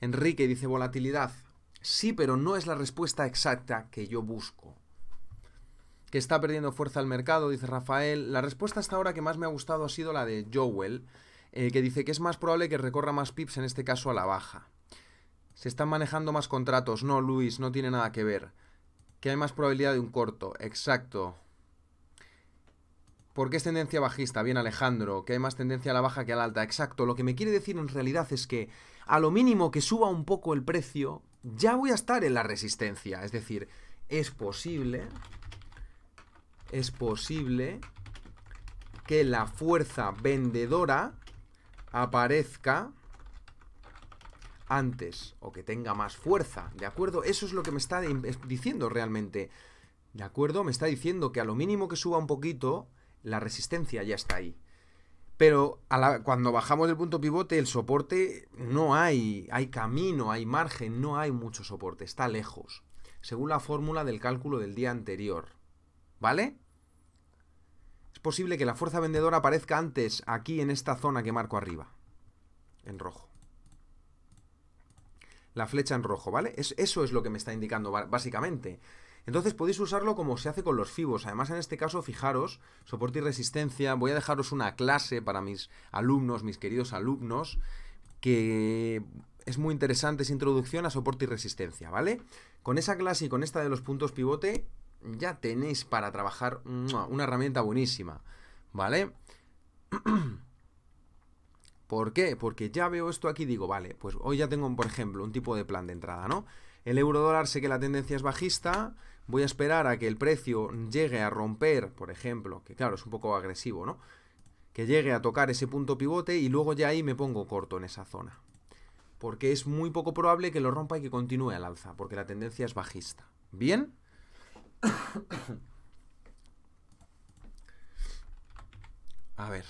Enrique dice volatilidad. Sí, pero no es la respuesta exacta que yo busco. Que está perdiendo fuerza el mercado, dice Rafael. La respuesta hasta ahora que más me ha gustado ha sido la de Joel, eh, que dice que es más probable que recorra más pips, en este caso a la baja. Se están manejando más contratos. No, Luis, no tiene nada que ver. Que hay más probabilidad de un corto. Exacto. Porque es tendencia bajista? Bien, Alejandro, que hay más tendencia a la baja que a la alta. Exacto, lo que me quiere decir en realidad es que a lo mínimo que suba un poco el precio, ya voy a estar en la resistencia. Es decir, es posible, es posible que la fuerza vendedora aparezca antes o que tenga más fuerza, ¿de acuerdo? Eso es lo que me está diciendo realmente. ¿De acuerdo? Me está diciendo que a lo mínimo que suba un poquito, la resistencia ya está ahí. Pero cuando bajamos del punto pivote, el soporte no hay, hay camino, hay margen, no hay mucho soporte, está lejos, según la fórmula del cálculo del día anterior. ¿Vale? Es posible que la fuerza vendedora aparezca antes aquí en esta zona que marco arriba, en rojo. La flecha en rojo, ¿vale? eso es lo que me está indicando básicamente. Entonces podéis usarlo como se hace con los fibos. Además, en este caso, fijaros, soporte y resistencia. Voy a dejaros una clase para mis alumnos, mis queridos alumnos, que es muy interesante esa introducción a soporte y resistencia, ¿vale? Con esa clase y con esta de los puntos pivote, ya tenéis para trabajar una herramienta buenísima, ¿vale? [clears throat] ¿Por qué? Porque ya veo esto aquí y digo, vale, pues hoy ya tengo, por ejemplo, un tipo de plan de entrada, ¿no? El euro dólar sé que la tendencia es bajista, voy a esperar a que el precio llegue a romper, por ejemplo, que claro, es un poco agresivo, ¿no? Que llegue a tocar ese punto pivote y luego ya ahí me pongo corto en esa zona. Porque es muy poco probable que lo rompa y que continúe al alza, porque la tendencia es bajista. ¿Bien? [coughs] A ver.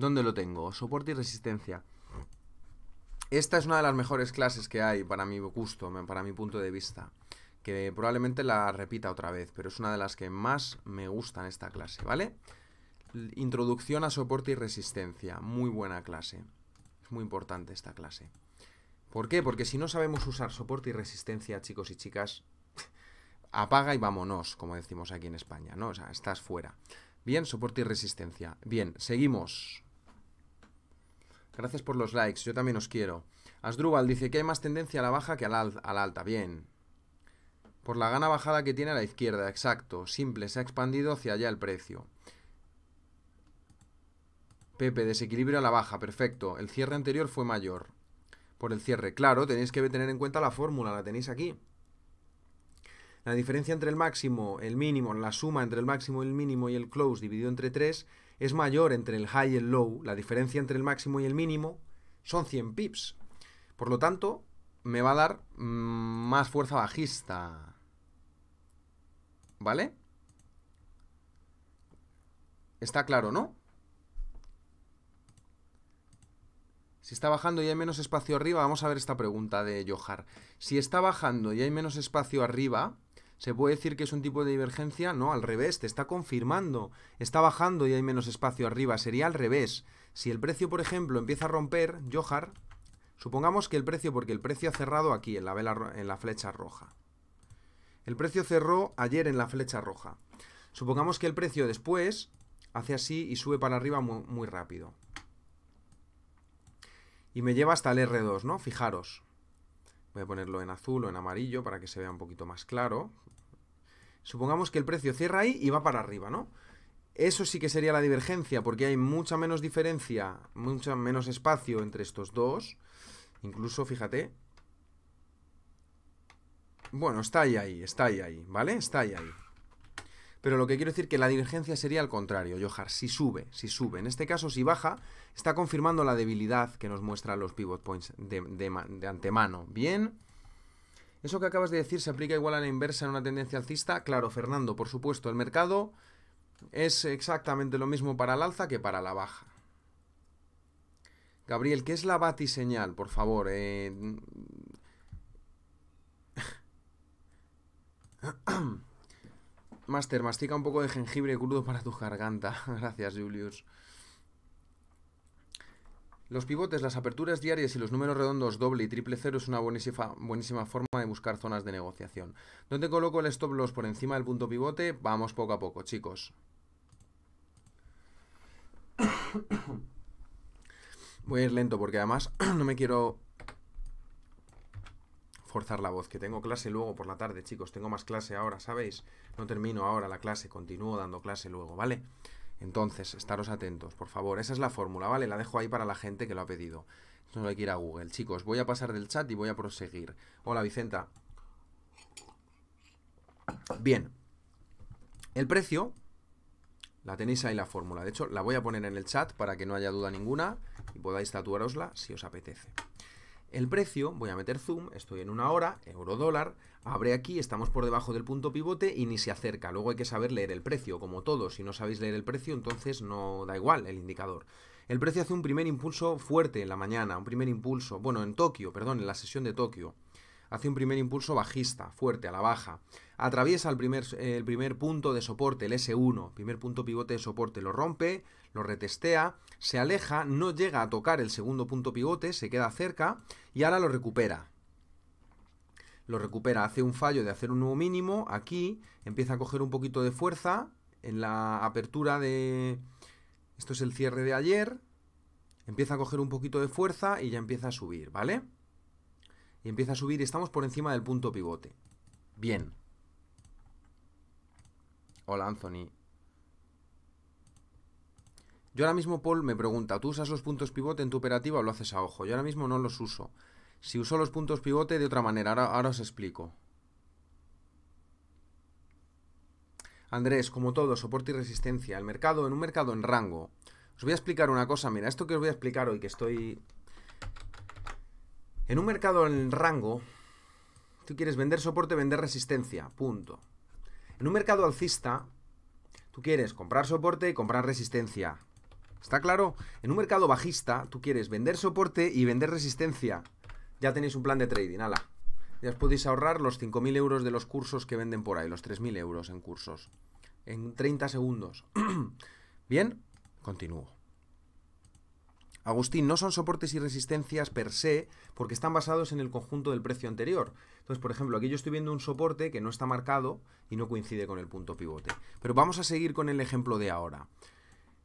¿Dónde lo tengo? Soporte y resistencia. Esta es una de las mejores clases que hay para mi gusto, para mi punto de vista. Que probablemente la repita otra vez, pero es una de las que más me gustan esta clase, ¿vale? Introducción a soporte y resistencia. Muy buena clase. Es muy importante esta clase. ¿Por qué? Porque si no sabemos usar soporte y resistencia, chicos y chicas, [laughs] apaga y vámonos, como decimos aquí en España, ¿no? O sea, estás fuera. Bien, soporte y resistencia. Bien, seguimos. Gracias por los likes, yo también os quiero. Asdrúbal dice que hay más tendencia a la baja que a la, alta. Bien. Por la gana bajada que tiene a la izquierda, exacto. Simple, se ha expandido hacia allá el precio. Pepe, desequilibrio a la baja, perfecto. El cierre anterior fue mayor. Por el cierre, claro, tenéis que tener en cuenta la fórmula, la tenéis aquí. La diferencia entre el máximo, el mínimo, la suma entre el máximo, y el mínimo y el close dividido entre 3 es mayor entre el high y el low, la diferencia entre el máximo y el mínimo son 100 pips. Por lo tanto, me va a dar mm, más fuerza bajista. ¿Vale? Está claro, ¿no? Si está bajando y hay menos espacio arriba, vamos a ver esta pregunta de Johar. Si está bajando y hay menos espacio arriba, se puede decir que es un tipo de divergencia, no, al revés, te está confirmando, está bajando y hay menos espacio arriba, sería al revés. Si el precio, por ejemplo, empieza a romper, Johar, supongamos que el precio, porque el precio ha cerrado aquí en la, vela, en la flecha roja. El precio cerró ayer en la flecha roja. Supongamos que el precio después hace así y sube para arriba muy, muy rápido. Y me lleva hasta el R2, ¿no? Fijaros. Voy a ponerlo en azul o en amarillo para que se vea un poquito más claro. Supongamos que el precio cierra ahí y va para arriba, ¿no? Eso sí que sería la divergencia, porque hay mucha menos diferencia, mucho menos espacio entre estos dos. Incluso, fíjate. Bueno, está ahí, ahí, está ahí, ahí, ¿vale? Está ahí, ahí. Pero lo que quiero decir es que la divergencia sería al contrario, Johar, si sube, si sube. En este caso, si baja, está confirmando la debilidad que nos muestran los pivot points de, antemano. Bien. ¿Eso que acabas de decir se aplica igual a la inversa en una tendencia alcista? Claro, Fernando, por supuesto, el mercado es exactamente lo mismo para el alza que para la baja. Gabriel, ¿qué es la señal? Por favor, eh, [clears throat] [clears throat] Master, mastica un poco de jengibre crudo para tu garganta. [laughs] Gracias, Julius. Los pivotes, las aperturas diarias y los números redondos doble y triple cero es una buenísima, buenísima, forma de buscar zonas de negociación. ¿Dónde coloco el stop loss por encima del punto pivote? Vamos poco a poco, chicos. [coughs] Voy a ir lento porque además [coughs] no me quiero forzar la voz, que tengo clase luego por la tarde, chicos, tengo más clase ahora, ¿sabéis? No termino ahora la clase, continúo dando clase luego, ¿vale? Entonces, estaros atentos, por favor. Esa es la fórmula, ¿vale? La dejo ahí para la gente que lo ha pedido. No hay que ir a Google. Chicos, voy a pasar del chat y voy a proseguir. Hola, Vicenta. Bien. El precio, la tenéis ahí la fórmula. De hecho, la voy a poner en el chat para que no haya duda ninguna y podáis tatuarosla si os apetece. El precio, voy a meter zoom, estoy en una hora, euro dólar, abre aquí, estamos por debajo del punto pivote y ni se acerca. Luego hay que saber leer el precio, como todo. Si no sabéis leer el precio, entonces no da igual el indicador. El precio hace un primer impulso fuerte en la mañana, un primer impulso, bueno, en Tokio, perdón, en la sesión de Tokio. Hace un primer impulso bajista, fuerte, a la baja. Atraviesa el primer, el primer punto de soporte, el S1, primer punto pivote de soporte, lo rompe, lo retestea, se aleja, no llega a tocar el segundo punto pivote, se queda cerca y ahora lo recupera. Lo recupera, hace un fallo de hacer un nuevo mínimo, aquí empieza a coger un poquito de fuerza en la apertura de... Esto es el cierre de ayer, empieza a coger un poquito de fuerza y ya empieza a subir, ¿vale? Y empieza a subir y estamos por encima del punto pivote. Bien. Hola, Anthony. Yo ahora mismo, Paul, me pregunta, ¿tú usas los puntos pivote en tu operativa o lo haces a ojo? Yo ahora mismo no los uso. Si uso los puntos pivote de otra manera, ahora, os explico. Andrés, como todo, soporte y resistencia. El mercado, en un mercado en rango. Os voy a explicar una cosa, mira, esto que os voy a explicar hoy, que estoy... En un mercado en rango, tú quieres vender soporte, vender resistencia, punto. En un mercado alcista, tú quieres comprar soporte y comprar resistencia, ¿Está claro? En un mercado bajista, tú quieres vender soporte y vender resistencia. Ya tenéis un plan de trading, ala. Ya os podéis ahorrar los 5.000 euros de los cursos que venden por ahí, los 3.000 euros en cursos. En 30 segundos. [clears throat] Bien, continúo. Agustín, no son soportes y resistencias per se, porque están basados en el conjunto del precio anterior. Entonces, por ejemplo, aquí yo estoy viendo un soporte que no está marcado y no coincide con el punto pivote. Pero vamos a seguir con el ejemplo de ahora.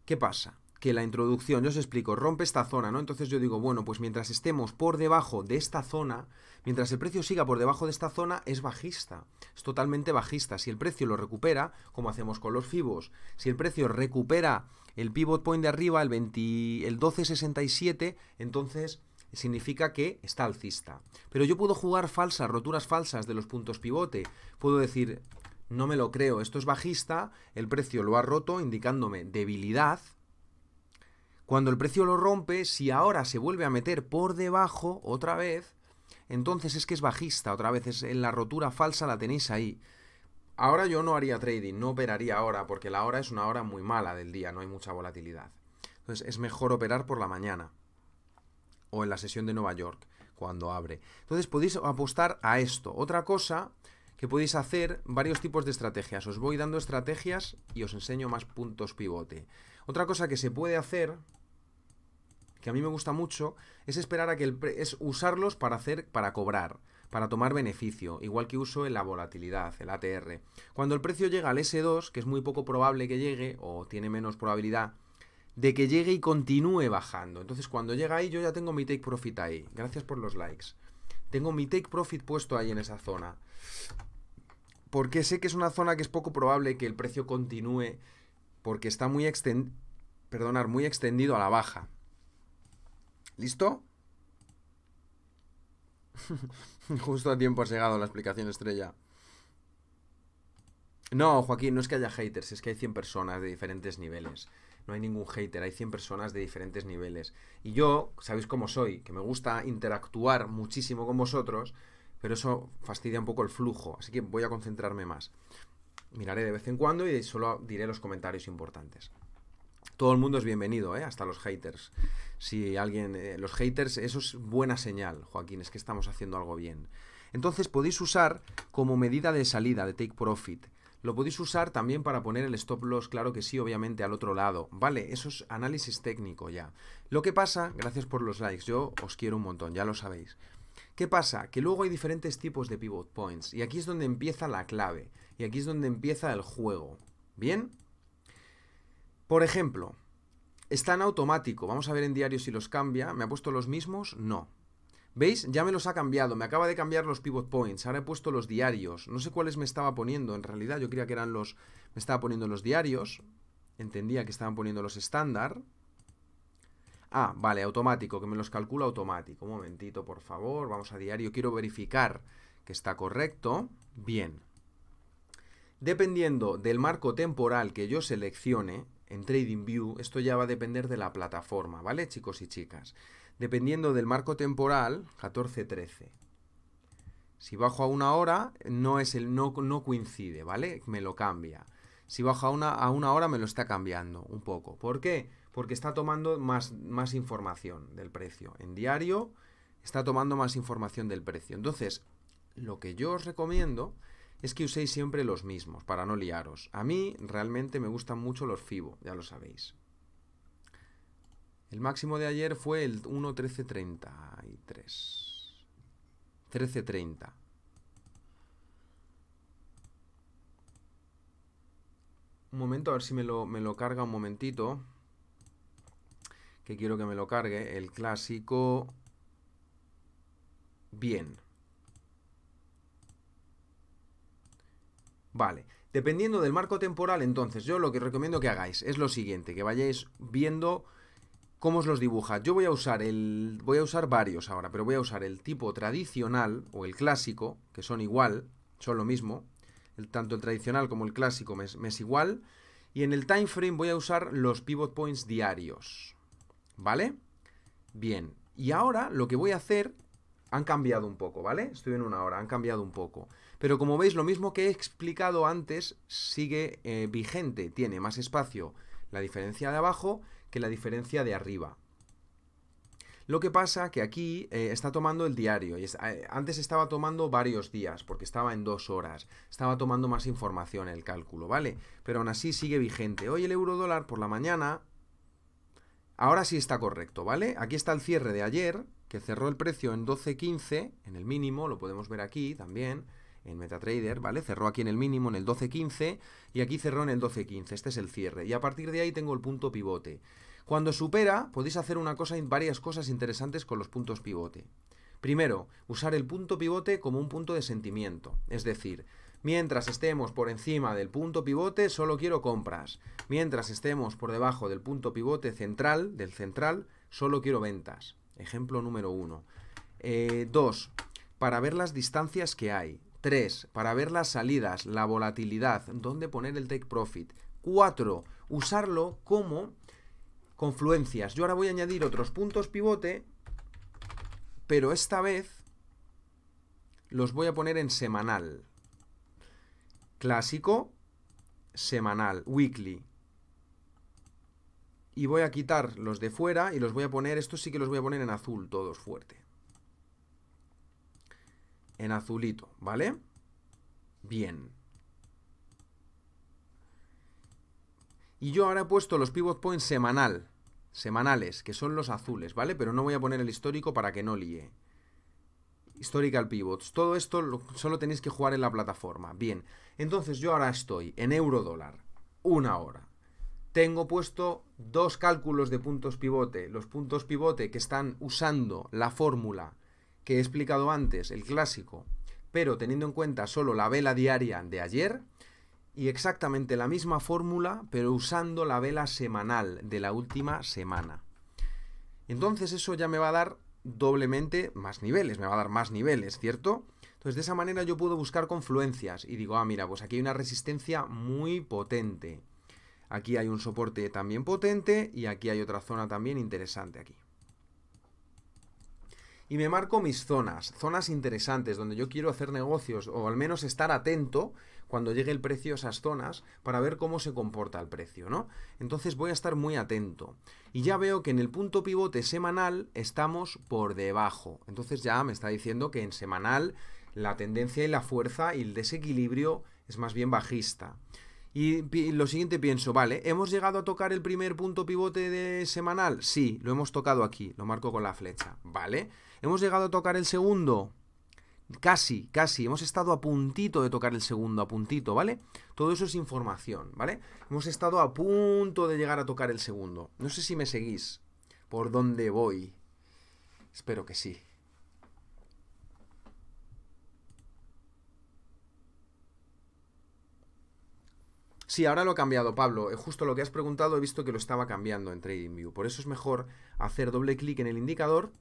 ¿Qué pasa? que la introducción, yo os explico, rompe esta zona, ¿no? Entonces yo digo, bueno, pues mientras estemos por debajo de esta zona, mientras el precio siga por debajo de esta zona, es bajista, es totalmente bajista. Si el precio lo recupera, como hacemos con los FIBOs, si el precio recupera el pivot point de arriba, el, 20, el 1267, entonces significa que está alcista. Pero yo puedo jugar falsas, roturas falsas de los puntos pivote. Puedo decir, no me lo creo, esto es bajista, el precio lo ha roto indicándome debilidad, cuando el precio lo rompe, si ahora se vuelve a meter por debajo otra vez, entonces es que es bajista, otra vez es en la rotura falsa la tenéis ahí. Ahora yo no haría trading, no operaría ahora, porque la hora es una hora muy mala del día, no hay mucha volatilidad. Entonces es mejor operar por la mañana o en la sesión de Nueva York cuando abre. Entonces podéis apostar a esto. Otra cosa que podéis hacer, varios tipos de estrategias. Os voy dando estrategias y os enseño más puntos pivote. Otra cosa que se puede hacer, que a mí me gusta mucho, es esperar a que el es usarlos para hacer, para cobrar, para tomar beneficio, igual que uso en la volatilidad, el ATR. Cuando el precio llega al S2, que es muy poco probable que llegue, o tiene menos probabilidad, de que llegue y continúe bajando. Entonces, cuando llega ahí, yo ya tengo mi take profit ahí. Gracias por los likes. Tengo mi take profit puesto ahí en esa zona. Porque sé que es una zona que es poco probable que el precio continúe porque está muy, Perdonar, muy extendido a la baja. ¿Listo? [laughs] Justo a tiempo ha llegado la explicación estrella. No, Joaquín, no es que haya haters, es que hay 100 personas de diferentes niveles. No hay ningún hater, hay 100 personas de diferentes niveles. Y yo, sabéis cómo soy, que me gusta interactuar muchísimo con vosotros, pero eso fastidia un poco el flujo, así que voy a concentrarme más miraré de vez en cuando y solo diré los comentarios importantes. Todo el mundo es bienvenido, ¿eh? hasta los haters. Si alguien, eh, los haters, eso es buena señal, Joaquín, es que estamos haciendo algo bien. Entonces podéis usar como medida de salida de take profit. Lo podéis usar también para poner el stop loss, claro que sí, obviamente al otro lado. Vale, eso es análisis técnico ya. Lo que pasa, gracias por los likes, yo os quiero un montón, ya lo sabéis. ¿Qué pasa? Que luego hay diferentes tipos de pivot points y aquí es donde empieza la clave. Y aquí es donde empieza el juego. ¿Bien? Por ejemplo, está en automático. Vamos a ver en diario si los cambia. ¿Me ha puesto los mismos? No. ¿Veis? Ya me los ha cambiado. Me acaba de cambiar los pivot points. Ahora he puesto los diarios. No sé cuáles me estaba poniendo. En realidad yo creía que eran los... Me estaba poniendo los diarios. Entendía que estaban poniendo los estándar. Ah, vale, automático, que me los calcula automático. Un momentito, por favor. Vamos a diario. Quiero verificar que está correcto. Bien. Dependiendo del marco temporal que yo seleccione en TradingView, esto ya va a depender de la plataforma, ¿vale, chicos y chicas? Dependiendo del marco temporal, 14-13. Si bajo a una hora, no, es el, no, no coincide, ¿vale? Me lo cambia. Si bajo a una, a hora, me lo está cambiando un poco. ¿Por qué? Porque está tomando más, más información del precio. En diario, está tomando más información del precio. Entonces, lo que yo os recomiendo es que uséis siempre los mismos, para no liaros. A mí realmente me gustan mucho los FIBO, ya lo sabéis. El máximo de ayer fue el 1.1333. 13.30. Un momento, a ver si me lo, me lo carga un momentito. Que quiero que me lo cargue. El clásico... Bien. Vale, dependiendo del marco temporal, entonces yo lo que recomiendo que hagáis es lo siguiente, que vayáis viendo cómo os los dibuja. Yo voy a usar el voy a usar varios ahora, pero voy a usar el tipo tradicional o el clásico, que son igual, son lo mismo. El, tanto el tradicional como el clásico me es igual. Y en el time frame voy a usar los pivot points diarios. ¿Vale? Bien. Y ahora lo que voy a hacer han cambiado un poco, ¿vale? Estoy en una hora, han cambiado un poco. Pero como veis, lo mismo que he explicado antes sigue eh, vigente, tiene más espacio la diferencia de abajo que la diferencia de arriba. Lo que pasa que aquí eh, está tomando el diario. Y eh, antes estaba tomando varios días, porque estaba en dos horas. Estaba tomando más información el cálculo, ¿vale? Pero aún así sigue vigente. Hoy el euro dólar por la mañana. Ahora sí está correcto, ¿vale? Aquí está el cierre de ayer, que cerró el precio en 12.15, en el mínimo, lo podemos ver aquí también en MetaTrader, ¿vale? Cerró aquí en el mínimo, en el 12.15, y aquí cerró en el 12.15, este es el cierre. Y a partir de ahí tengo el punto pivote. Cuando supera, podéis hacer una cosa, varias cosas interesantes con los puntos pivote. Primero, usar el punto pivote como un punto de sentimiento, es decir, Mientras estemos por encima del punto pivote, solo quiero compras. Mientras estemos por debajo del punto pivote central, del central, solo quiero ventas. Ejemplo número uno. Eh, dos, para ver las distancias que hay. 3. Para ver las salidas, la volatilidad, dónde poner el take profit. 4. Usarlo como confluencias. Yo ahora voy a añadir otros puntos pivote, pero esta vez los voy a poner en semanal. Clásico, semanal, weekly. Y voy a quitar los de fuera y los voy a poner, estos sí que los voy a poner en azul, todos fuerte en azulito, ¿vale? Bien. Y yo ahora he puesto los pivot points semanal, semanales, que son los azules, ¿vale? Pero no voy a poner el histórico para que no líe. Historical pivots. Todo esto solo tenéis que jugar en la plataforma. Bien, entonces yo ahora estoy en euro dólar, una hora. Tengo puesto dos cálculos de puntos pivote. Los puntos pivote que están usando la fórmula que he explicado antes, el clásico, pero teniendo en cuenta solo la vela diaria de ayer, y exactamente la misma fórmula, pero usando la vela semanal de la última semana. Entonces eso ya me va a dar doblemente más niveles, me va a dar más niveles, ¿cierto? Entonces de esa manera yo puedo buscar confluencias y digo, ah, mira, pues aquí hay una resistencia muy potente. Aquí hay un soporte también potente y aquí hay otra zona también interesante aquí y me marco mis zonas, zonas interesantes donde yo quiero hacer negocios o al menos estar atento cuando llegue el precio a esas zonas para ver cómo se comporta el precio, ¿no? Entonces voy a estar muy atento. Y ya veo que en el punto pivote semanal estamos por debajo. Entonces ya me está diciendo que en semanal la tendencia y la fuerza y el desequilibrio es más bien bajista. Y lo siguiente pienso, vale, ¿hemos llegado a tocar el primer punto pivote de semanal? Sí, lo hemos tocado aquí, lo marco con la flecha, ¿vale? ¿Hemos llegado a tocar el segundo? Casi, casi. Hemos estado a puntito de tocar el segundo, a puntito, ¿vale? Todo eso es información, ¿vale? Hemos estado a punto de llegar a tocar el segundo. No sé si me seguís. ¿Por dónde voy? Espero que sí. Sí, ahora lo he cambiado, Pablo. Eh, justo lo que has preguntado he visto que lo estaba cambiando en TradingView. Por eso es mejor hacer doble clic en el indicador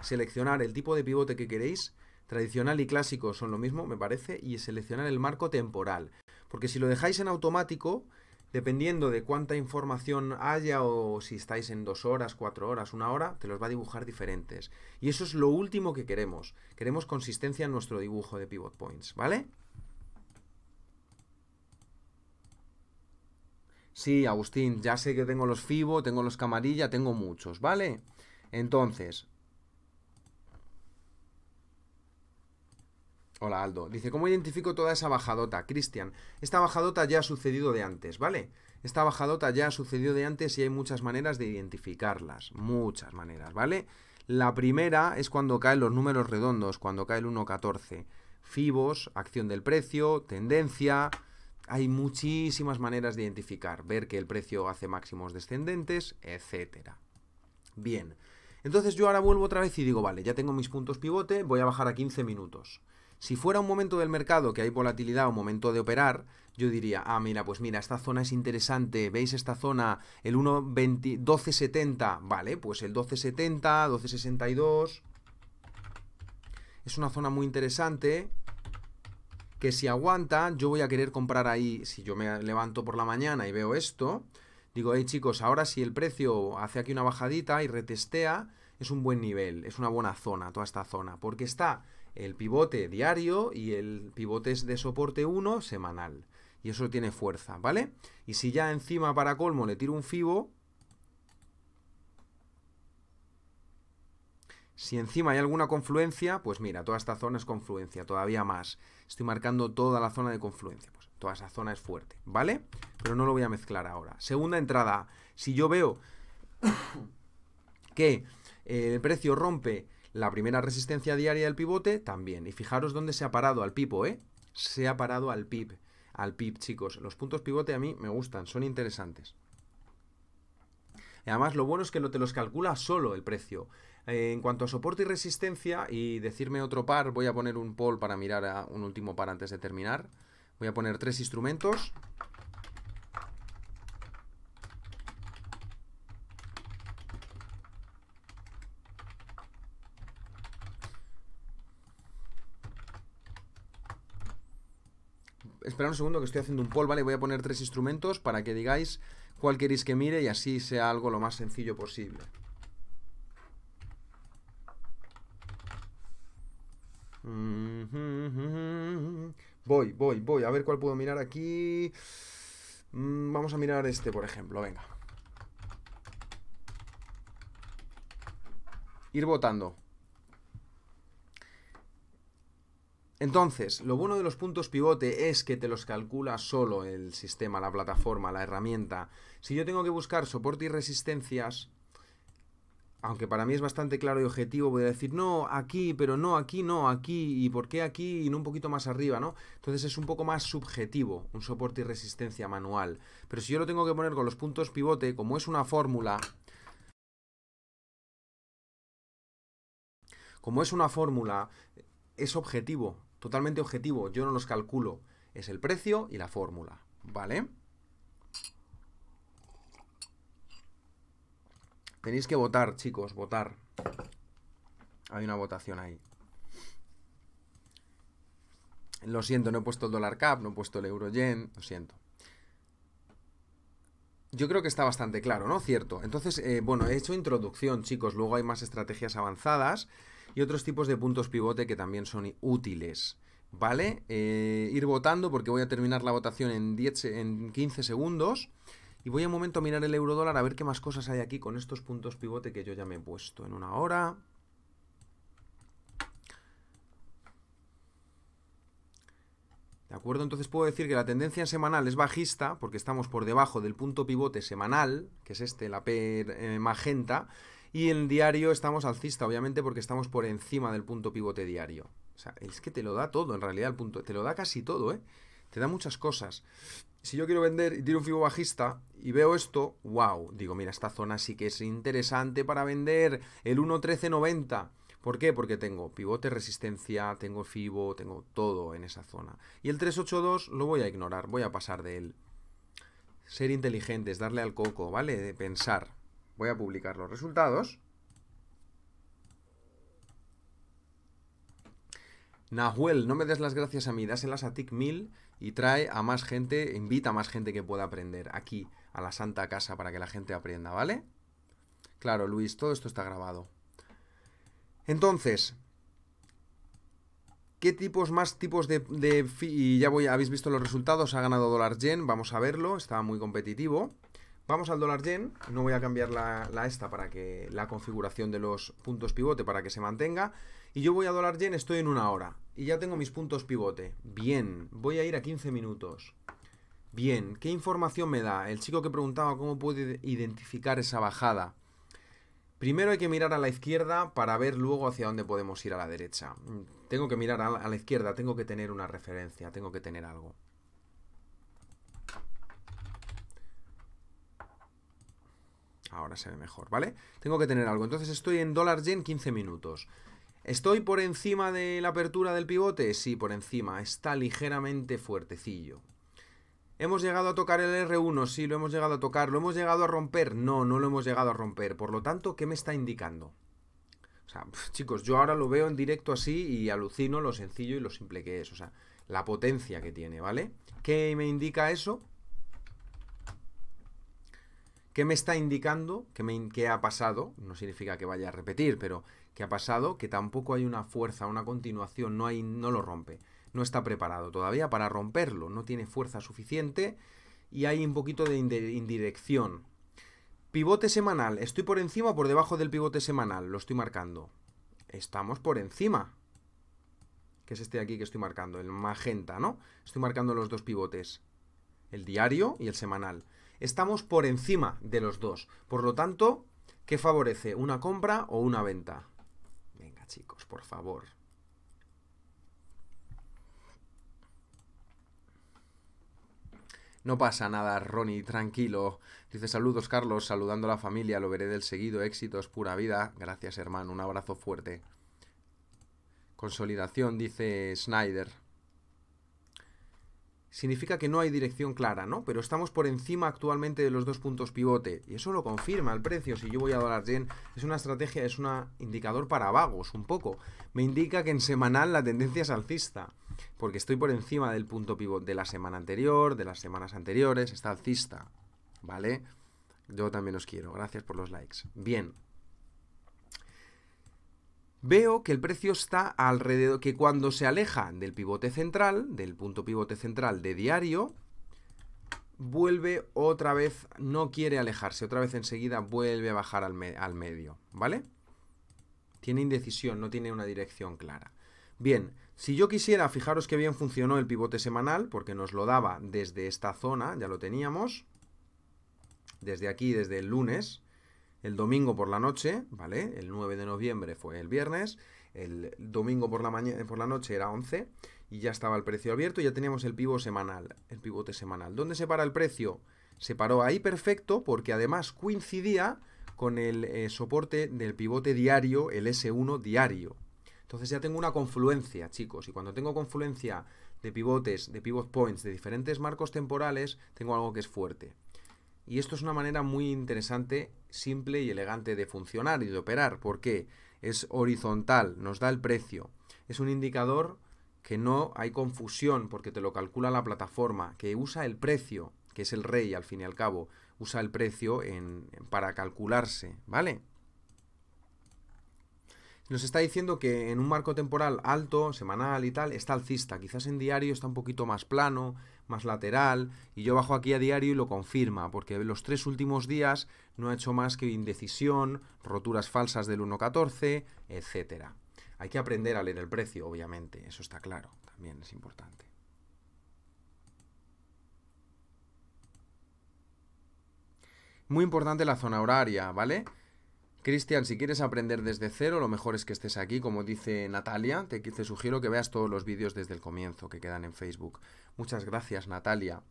seleccionar el tipo de pivote que queréis, tradicional y clásico son lo mismo, me parece, y seleccionar el marco temporal. Porque si lo dejáis en automático, dependiendo de cuánta información haya o si estáis en dos horas, cuatro horas, una hora, te los va a dibujar diferentes. Y eso es lo último que queremos. Queremos consistencia en nuestro dibujo de pivot points, ¿vale? Sí, Agustín, ya sé que tengo los FIBO, tengo los camarilla, tengo muchos, ¿vale? Entonces, Hola Aldo. Dice, ¿cómo identifico toda esa bajadota? Cristian, esta bajadota ya ha sucedido de antes, ¿vale? Esta bajadota ya ha sucedido de antes y hay muchas maneras de identificarlas. Muchas maneras, ¿vale? La primera es cuando caen los números redondos, cuando cae el 1.14. Fibos, acción del precio, tendencia. Hay muchísimas maneras de identificar, ver que el precio hace máximos descendentes, etc. Bien. Entonces yo ahora vuelvo otra vez y digo, vale, ya tengo mis puntos pivote, voy a bajar a 15 minutos. Si fuera un momento del mercado que hay volatilidad o momento de operar, yo diría, ah, mira, pues mira, esta zona es interesante, veis esta zona, el 12.70, vale, pues el 12.70, 12.62, es una zona muy interesante, que si aguanta, yo voy a querer comprar ahí, si yo me levanto por la mañana y veo esto, digo, hey chicos, ahora si el precio hace aquí una bajadita y retestea, es un buen nivel, es una buena zona, toda esta zona, porque está el pivote diario y el pivote es de soporte 1 semanal. Y eso tiene fuerza, ¿vale? Y si ya encima para colmo le tiro un fibo, Si encima hay alguna confluencia, pues mira, toda esta zona es confluencia, todavía más. Estoy marcando toda la zona de confluencia, pues toda esa zona es fuerte, ¿vale? Pero no lo voy a mezclar ahora. Segunda entrada, si yo veo [coughs] que eh, el precio rompe la primera resistencia diaria del pivote también. Y fijaros dónde se ha parado al pipo, ¿eh? Se ha parado al pip. Al pip, chicos. Los puntos pivote a mí me gustan, son interesantes. Y además, lo bueno es que te los calcula solo el precio. Eh, en cuanto a soporte y resistencia, y decirme otro par, voy a poner un poll para mirar a un último par antes de terminar. Voy a poner tres instrumentos. Esperad un segundo que estoy haciendo un poll, ¿vale? Voy a poner tres instrumentos para que digáis cuál queréis que mire y así sea algo lo más sencillo posible. Voy, voy, voy. A ver cuál puedo mirar aquí. Mm, vamos a mirar este, por ejemplo. Venga. Ir votando. Entonces, lo bueno de los puntos pivote es que te los calcula solo el sistema, la plataforma, la herramienta. Si yo tengo que buscar soporte y resistencias, aunque para mí es bastante claro y objetivo, voy a decir, no, aquí, pero no, aquí, no, aquí, y por qué aquí y no un poquito más arriba, ¿no? Entonces es un poco más subjetivo, un soporte y resistencia manual. Pero si yo lo tengo que poner con los puntos pivote, como es una fórmula, como es una fórmula, es objetivo totalmente objetivo, yo no los calculo, es el precio y la fórmula, ¿vale? Tenéis que votar, chicos, votar. Hay una votación ahí. Lo siento, no he puesto el dólar cap, no he puesto el euro yen, lo siento. Yo creo que está bastante claro, ¿no? Cierto. Entonces, eh, bueno, he hecho introducción, chicos. Luego hay más estrategias avanzadas y otros tipos de puntos pivote que también son útiles. ¿Vale? Eh, ir votando porque voy a terminar la votación en, 10, 15 segundos. Y voy a un momento a mirar el euro dólar a ver qué más cosas hay aquí con estos puntos pivote que yo ya me he puesto en una hora. ¿De acuerdo? Entonces puedo decir que la tendencia semanal es bajista, porque estamos por debajo del punto pivote semanal, que es este, la P eh, magenta, y en diario estamos alcista, obviamente, porque estamos por encima del punto pivote diario. O sea, es que te lo da todo, en realidad, el punto. Te lo da casi todo, ¿eh? Te da muchas cosas. Si yo quiero vender y tiro un fibo bajista y veo esto, wow, digo, mira, esta zona sí que es interesante para vender el 1.1390. ¿Por qué? Porque tengo pivote, resistencia, tengo fibo, tengo todo en esa zona. Y el 382 lo voy a ignorar, voy a pasar de él. Ser inteligentes, darle al coco, ¿vale? De pensar. Voy a publicar los resultados. Nahuel, no me des las gracias a mí, dáselas a tic y trae a más gente, invita a más gente que pueda aprender aquí, a la Santa Casa, para que la gente aprenda, ¿vale? Claro, Luis, todo esto está grabado. Entonces, ¿qué tipos más tipos de... y ya habéis visto los resultados, ha ganado Dollar Yen, vamos a verlo, estaba muy competitivo. Vamos al dólar yen, no voy a cambiar la, esta para que la configuración de los puntos pivote para que se mantenga. Y yo voy a dólar yen, estoy en una hora. Y ya tengo mis puntos pivote. Bien, voy a ir a 15 minutos. Bien, ¿qué información me da? El chico que preguntaba cómo puede identificar esa bajada. Primero hay que mirar a la izquierda para ver luego hacia dónde podemos ir a la derecha. Tengo que mirar a la izquierda, tengo que tener una referencia, tengo que tener algo. Ahora se ve mejor, ¿vale? Tengo que tener algo. Entonces estoy en dólar yen 15 minutos. ¿Estoy por encima de la apertura del pivote? Sí, por encima. Está ligeramente fuertecillo. ¿Hemos llegado a tocar el R1? Sí, lo hemos llegado a tocar. ¿Lo hemos llegado a romper? No, no lo hemos llegado a romper. Por lo tanto, ¿qué me está indicando? O sea, chicos, yo ahora lo veo en directo así y alucino lo sencillo y lo simple que es. O sea, la potencia que tiene, ¿vale? ¿Qué me indica eso? ¿Qué me está indicando? ¿Qué ha pasado? No significa que vaya a repetir, pero ¿qué ha pasado? Que tampoco hay una fuerza, una continuación, no, hay, no lo rompe. No está preparado todavía para romperlo, no tiene fuerza suficiente y hay un poquito de indirección. Pivote semanal, ¿estoy por encima o por debajo del pivote semanal? Lo estoy marcando. Estamos por encima. Que es este de aquí que estoy marcando, el magenta, ¿no? Estoy marcando los dos pivotes, el diario y el semanal estamos por encima de los dos. Por lo tanto, ¿qué favorece? ¿Una compra o una venta? Venga, chicos, por favor. No pasa nada, Ronnie, tranquilo. Dice saludos, Carlos, saludando a la familia, lo veré del seguido, éxitos, pura vida. Gracias, hermano, un abrazo fuerte. Consolidación, dice Snyder significa que no hay dirección clara, ¿no? Pero estamos por encima actualmente de los dos puntos pivote. Y eso lo confirma el precio. Si yo voy a dólar yen, es una estrategia, es un indicador para vagos, un poco. Me indica que en semanal la tendencia es alcista. Porque estoy por encima del punto pivote de la semana anterior, de las semanas anteriores, está alcista. ¿Vale? Yo también os quiero. Gracias por los likes. Bien, Veo que el precio está alrededor, que cuando se aleja del pivote central, del punto pivote central de diario, vuelve otra vez, no quiere alejarse, otra vez enseguida vuelve a bajar al, medio, ¿vale? Tiene indecisión, no tiene una dirección clara. Bien, si yo quisiera, fijaros que bien funcionó el pivote semanal, porque nos lo daba desde esta zona, ya lo teníamos, desde aquí, desde el lunes, el domingo por la noche, ¿vale? El 9 de noviembre fue el viernes, el domingo por la, mañana, por la noche era 11 y ya estaba el precio abierto ya teníamos el pivo semanal, el pivote semanal. ¿Dónde se para el precio? Se paró ahí perfecto porque además coincidía con el eh, soporte del pivote diario, el S1 diario. Entonces ya tengo una confluencia, chicos, y cuando tengo confluencia de pivotes, de pivot points, de diferentes marcos temporales, tengo algo que es fuerte. Y esto es una manera muy interesante simple y elegante de funcionar y de operar. porque Es horizontal, nos da el precio. Es un indicador que no hay confusión porque te lo calcula la plataforma, que usa el precio, que es el rey al fin y al cabo, usa el precio para calcularse, ¿vale? Nos está diciendo que en un marco temporal alto, semanal y tal, está alcista. Quizás en diario está un poquito más plano, más lateral, y yo bajo aquí a diario y lo confirma, porque los tres últimos días no ha hecho más que indecisión, roturas falsas del 1.14, etc. Hay que aprender a leer el precio, obviamente, eso está claro, también es importante. Muy importante la zona horaria, ¿vale? Cristian, si quieres aprender desde cero, lo mejor es que estés aquí, como dice Natalia. Te, sugiero que veas todos los vídeos desde el comienzo que quedan en Facebook. Muchas gracias, Natalia.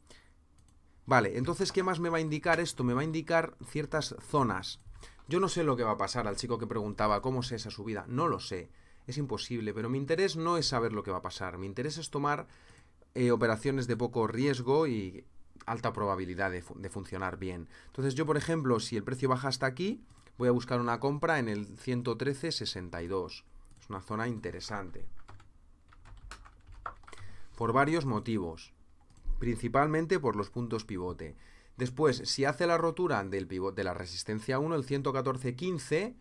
Vale, entonces, ¿qué más me va a indicar esto? Me va a indicar ciertas zonas. Yo no sé lo que va a pasar al chico que preguntaba cómo sé esa subida. No lo sé. Es imposible, pero mi interés no es saber lo que va a pasar. Mi interés es tomar eh, operaciones de poco riesgo y alta probabilidad de, de funcionar bien. Entonces yo, por ejemplo, si el precio baja hasta aquí, Voy a buscar una compra en el 113.62. Es una zona interesante. Por varios motivos. Principalmente por los puntos pivote. Después, si hace la rotura del pivote de la resistencia 1, el 114.15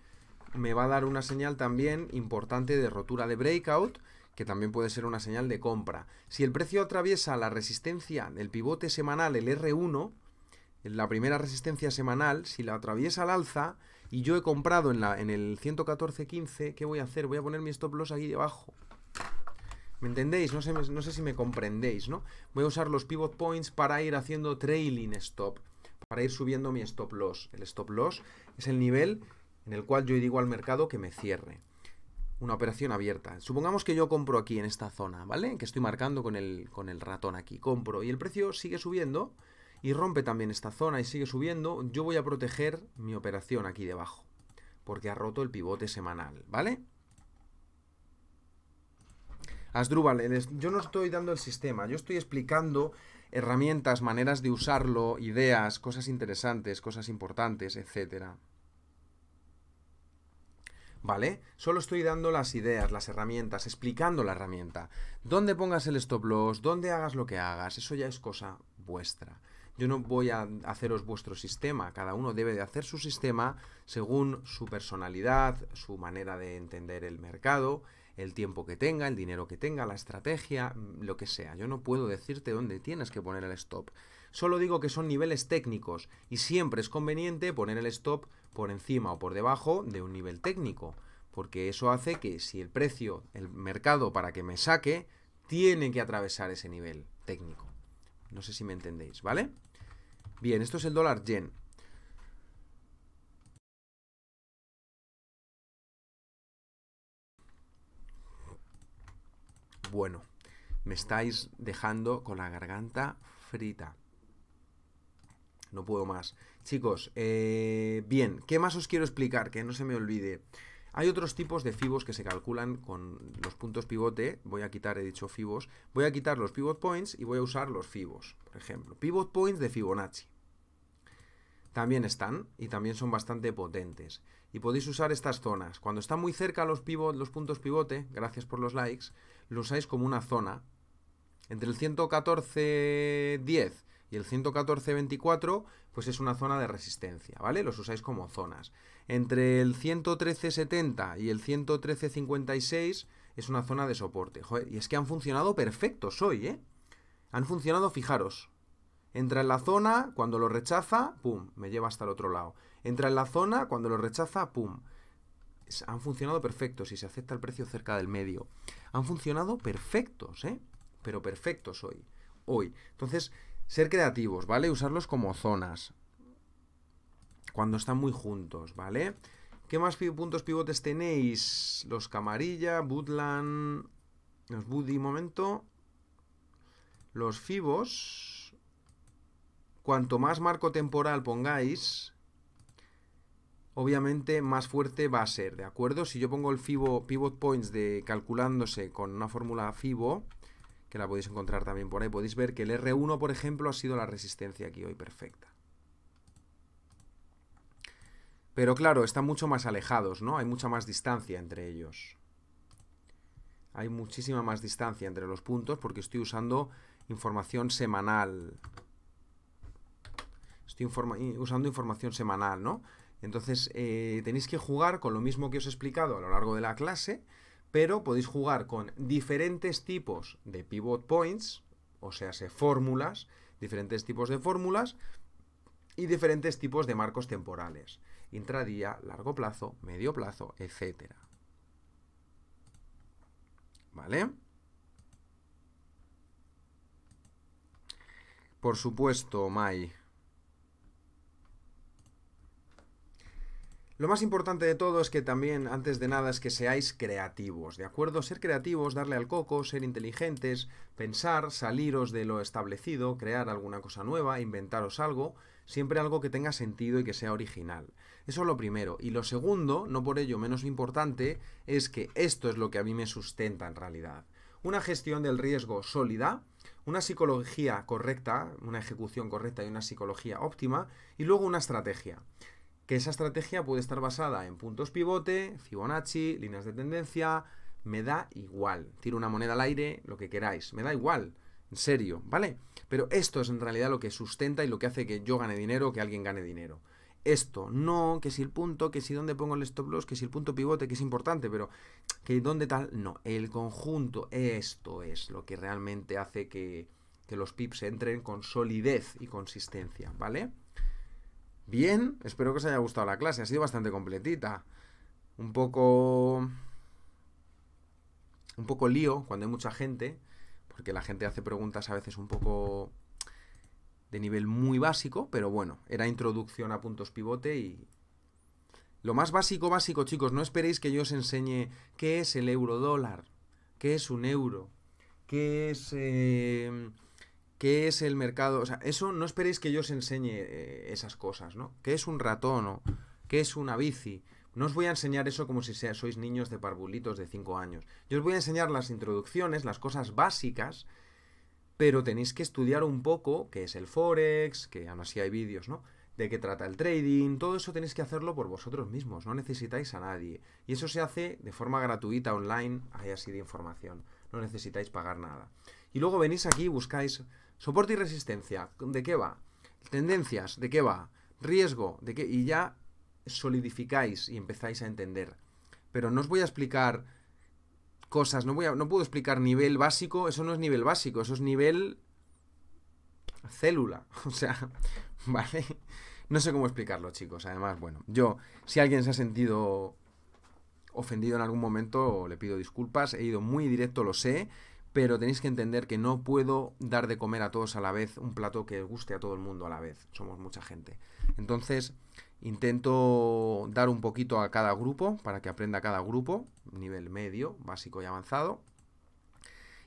me va a dar una señal también importante de rotura de breakout, que también puede ser una señal de compra. Si el precio atraviesa la resistencia del pivote semanal, el R1, la primera resistencia semanal, si la atraviesa al alza, y yo he comprado en, la, en el 114.15, ¿qué voy a hacer? Voy a poner mi stop loss aquí debajo. ¿Me entendéis? No sé, no sé si me comprendéis, ¿no? Voy a usar los pivot points para ir haciendo trailing stop, para ir subiendo mi stop loss. El stop loss es el nivel en el cual yo digo al mercado que me cierre. Una operación abierta. Supongamos que yo compro aquí en esta zona, ¿vale? Que estoy marcando con el, con el ratón aquí. Compro y el precio sigue subiendo y rompe también esta zona y sigue subiendo, yo voy a proteger mi operación aquí debajo, porque ha roto el pivote semanal, ¿vale? Asdrúbal, yo no estoy dando el sistema, yo estoy explicando herramientas, maneras de usarlo, ideas, cosas interesantes, cosas importantes, etcétera. ¿vale? Solo estoy dando las ideas, las herramientas, explicando la herramienta. Dónde pongas el stop loss, dónde hagas lo que hagas, eso ya es cosa vuestra. Yo no voy a haceros vuestro sistema, cada uno debe de hacer su sistema según su personalidad, su manera de entender el mercado, el tiempo que tenga, el dinero que tenga, la estrategia, mm, lo que sea. Yo no puedo decirte dónde tienes que poner el stop. Solo digo que son niveles técnicos y siempre es conveniente poner el stop por encima o por debajo de un nivel técnico, porque eso hace que si el precio, el mercado para que me saque, tiene que atravesar ese nivel técnico. No sé si me entendéis, ¿vale? Bien, esto es el dólar yen. Bueno, me estáis dejando con la garganta frita. No puedo más. Chicos, eh, bien, ¿qué más os quiero explicar? Que no se me olvide. Hay otros tipos de fibos que se calculan con los puntos pivote. Voy a quitar, he dicho fibos. Voy a quitar los pivot points y voy a usar los fibos. Por ejemplo, pivot points de Fibonacci. También están y también son bastante potentes. Y podéis usar estas zonas. Cuando están muy cerca los, pivot, los puntos pivote, gracias por los likes, lo usáis como una zona. Entre el 114.10 y el 114.24, pues es una zona de resistencia, ¿vale? Los usáis como zonas. Entre el 113.70 y el 113.56 es una zona de soporte. Joder, y es que han funcionado perfectos hoy, ¿eh? Han funcionado, fijaros. Entra en la zona, cuando lo rechaza, pum, me lleva hasta el otro lado. Entra en la zona, cuando lo rechaza, pum. Han funcionado perfectos y se acepta el precio cerca del medio. Han funcionado perfectos, ¿eh? Pero perfectos hoy. Hoy. Entonces, ser creativos, ¿vale? Usarlos como zonas cuando están muy juntos, ¿vale? ¿Qué más puntos pivotes tenéis? Los Camarilla, Budland, los Buddy, momento. Los Fibos. Cuanto más marco temporal pongáis, obviamente más fuerte va a ser, ¿de acuerdo? Si yo pongo el Fibo Pivot Points de calculándose con una fórmula Fibo, que la podéis encontrar también por ahí, podéis ver que el R1, por ejemplo, ha sido la resistencia aquí hoy perfecta. Pero claro, están mucho más alejados, ¿no? Hay mucha más distancia entre ellos. Hay muchísima más distancia entre los puntos porque estoy usando información semanal. Estoy usando información semanal, ¿no? Entonces eh, tenéis que jugar con lo mismo que os he explicado a lo largo de la clase, pero podéis jugar con diferentes tipos de pivot points, o sea, fórmulas, diferentes tipos de fórmulas y diferentes tipos de marcos temporales intradía, largo plazo, medio plazo, etcétera, ¿Vale? Por supuesto, Mai. Lo más importante de todo es que también, antes de nada, es que seáis creativos, ¿de acuerdo? Ser creativos, darle al coco, ser inteligentes, pensar, saliros de lo establecido, crear alguna cosa nueva, inventaros algo, siempre algo que tenga sentido y que sea original. Eso es lo primero. Y lo segundo, no por ello menos importante, es que esto es lo que a mí me sustenta en realidad. Una gestión del riesgo sólida, una psicología correcta, una ejecución correcta y una psicología óptima, y luego una estrategia. Que esa estrategia puede estar basada en puntos pivote, Fibonacci, líneas de tendencia, me da igual. Tiro una moneda al aire, lo que queráis, me da igual. En serio, ¿vale? Pero esto es en realidad lo que sustenta y lo que hace que yo gane dinero, que alguien gane dinero esto, no, que si el punto, que si dónde pongo el stop loss, que si el punto pivote, que es importante, pero que dónde tal, no, el conjunto, esto es lo que realmente hace que, que los pips entren con solidez y consistencia, ¿vale? Bien, espero que os haya gustado la clase, ha sido bastante completita, un poco... un poco lío cuando hay mucha gente, porque la gente hace preguntas a veces un poco de nivel muy básico, pero bueno, era introducción a puntos pivote y... Lo más básico, básico, chicos, no esperéis que yo os enseñe qué es el euro dólar, qué es un euro, qué es... Em, qué es el mercado. O sea, eso no esperéis que yo os enseñe eh, esas cosas, ¿no? ¿Qué es un ratón o qué es una bici? No os voy a enseñar eso como si sea, sois niños de parvulitos de 5 años. Yo os voy a enseñar las introducciones, las cosas básicas pero tenéis que estudiar un poco qué es el forex, que aún así hay vídeos, ¿no? De qué trata el trading, todo eso tenéis que hacerlo por vosotros mismos, no necesitáis a nadie. Y eso se hace de forma gratuita online, hay así de información, no necesitáis pagar nada. Y luego venís aquí y buscáis soporte y resistencia, ¿de qué va? Tendencias, ¿de qué va? Riesgo, ¿de qué? Y ya solidificáis y empezáis a entender. Pero no os voy a explicar cosas. No, voy a, no puedo explicar nivel básico. Eso no es nivel básico, eso es nivel célula. [laughs] O sea, [laughs] ¿vale? No sé cómo explicarlo, chicos. Además, bueno, yo, si alguien se ha sentido ofendido en algún momento, le pido disculpas. He ido muy directo, lo sé. Pero tenéis que entender que no puedo dar de comer a todos a la vez un plato que guste a todo el mundo a la vez. Somos mucha gente. Entonces, Intento dar un poquito a cada grupo para que aprenda cada grupo, nivel medio, básico y avanzado.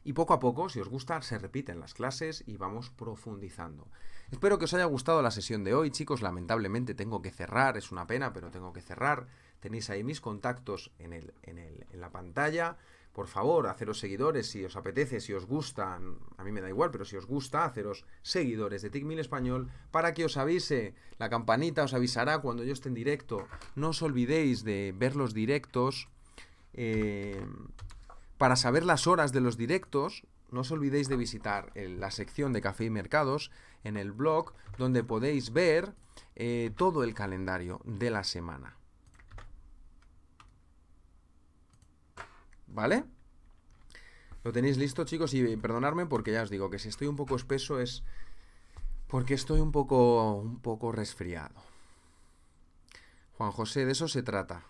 Y poco a poco, si os gusta, se repiten las clases y vamos profundizando. Espero que os haya gustado la sesión de hoy, chicos. Lamentablemente tengo que cerrar, es una pena, pero tengo que cerrar. Tenéis ahí mis contactos en, en la pantalla por favor, haceros seguidores si os apetece, si os gusta, a mí me da igual, pero si os gusta, haceros seguidores de TICMIL Español para que os avise. La campanita os avisará cuando yo esté en directo. No os olvidéis de ver los directos. Eh, para saber las horas de los directos, no os olvidéis de visitar la sección de Café y Mercados en el blog, donde podéis ver eh, todo el calendario de la semana. ¿Vale? Lo tenéis listo, chicos, y perdonadme porque ya os digo que si estoy un poco espeso es porque estoy un poco, un poco resfriado. Juan José, de eso se trata.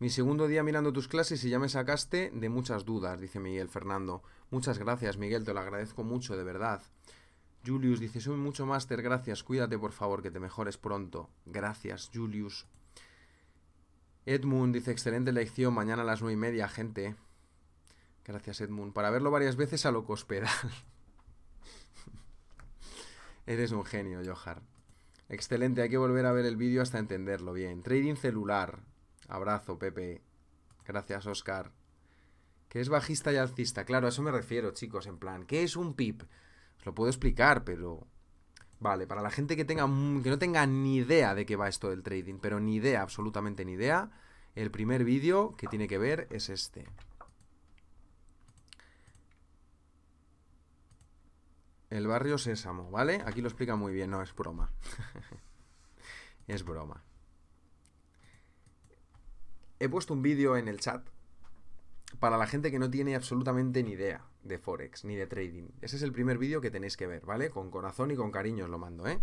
Mi segundo día mirando tus clases y ya me sacaste de muchas dudas, dice Miguel Fernando. Muchas gracias, Miguel, te lo agradezco mucho, de verdad. Julius dice, soy mucho máster, gracias, cuídate por favor, que te mejores pronto. Gracias, Julius. Edmund dice, excelente lección, mañana a las nueve y media, gente. Gracias, Edmund. Para verlo varias veces a lo cospedal. [laughs] Eres un genio, Johar. Excelente, hay que volver a ver el vídeo hasta entenderlo bien. Trading celular. Abrazo, Pepe. Gracias, Oscar. Que es bajista y alcista. Claro, a eso me refiero, chicos, en plan. ¿Qué es un pip? Os lo puedo explicar, pero Vale, para la gente que, tenga, que no tenga ni idea de qué va esto del trading, pero ni idea, absolutamente ni idea, el primer vídeo que tiene que ver es este. El barrio Sésamo, ¿vale? Aquí lo explica muy bien, no, es broma. [laughs] es broma. He puesto un vídeo en el chat para la gente que no tiene absolutamente ni idea de Forex ni de trading. Ese es el primer vídeo que tenéis que ver, ¿vale? Con corazón y con cariño os lo mando, ¿eh?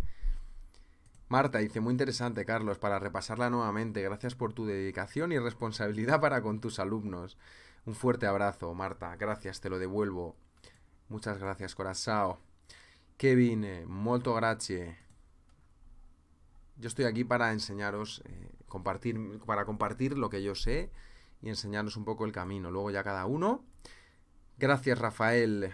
Marta dice, muy interesante, Carlos, para repasarla nuevamente. Gracias por tu dedicación y responsabilidad para con tus alumnos. Un fuerte abrazo, Marta. Gracias, te lo devuelvo. Muchas gracias, Corazao. Kevin, eh, molto grazie. Yo estoy aquí para enseñaros, eh, compartir, para compartir lo que yo sé y enseñarnos un poco el camino. Luego ya cada uno. Gracias Rafael.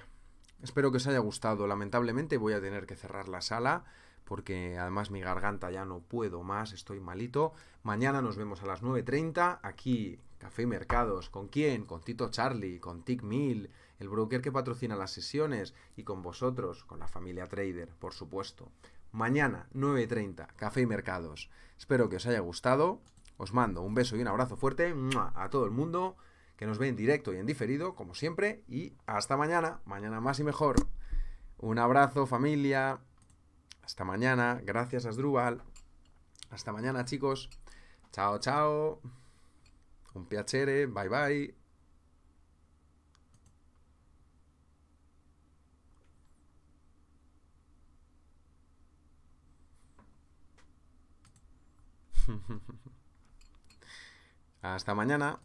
Espero que os haya gustado. Lamentablemente voy a tener que cerrar la sala porque además mi garganta ya no puedo más, estoy malito. Mañana nos vemos a las 9.30 aquí, Café y Mercados. ¿Con quién? Con Tito Charlie, con Tic Mill, el broker que patrocina las sesiones y con vosotros, con la familia Trader, por supuesto. Mañana, 9.30, Café y Mercados. Espero que os haya gustado. Os mando un beso y un abrazo fuerte a todo el mundo que nos ve en directo y en diferido, como siempre, y hasta mañana, mañana más y mejor. Un abrazo familia, hasta mañana, gracias a Asdrúbal, hasta mañana chicos, chao chao, un piacere, bye bye. [laughs] Hasta mañana.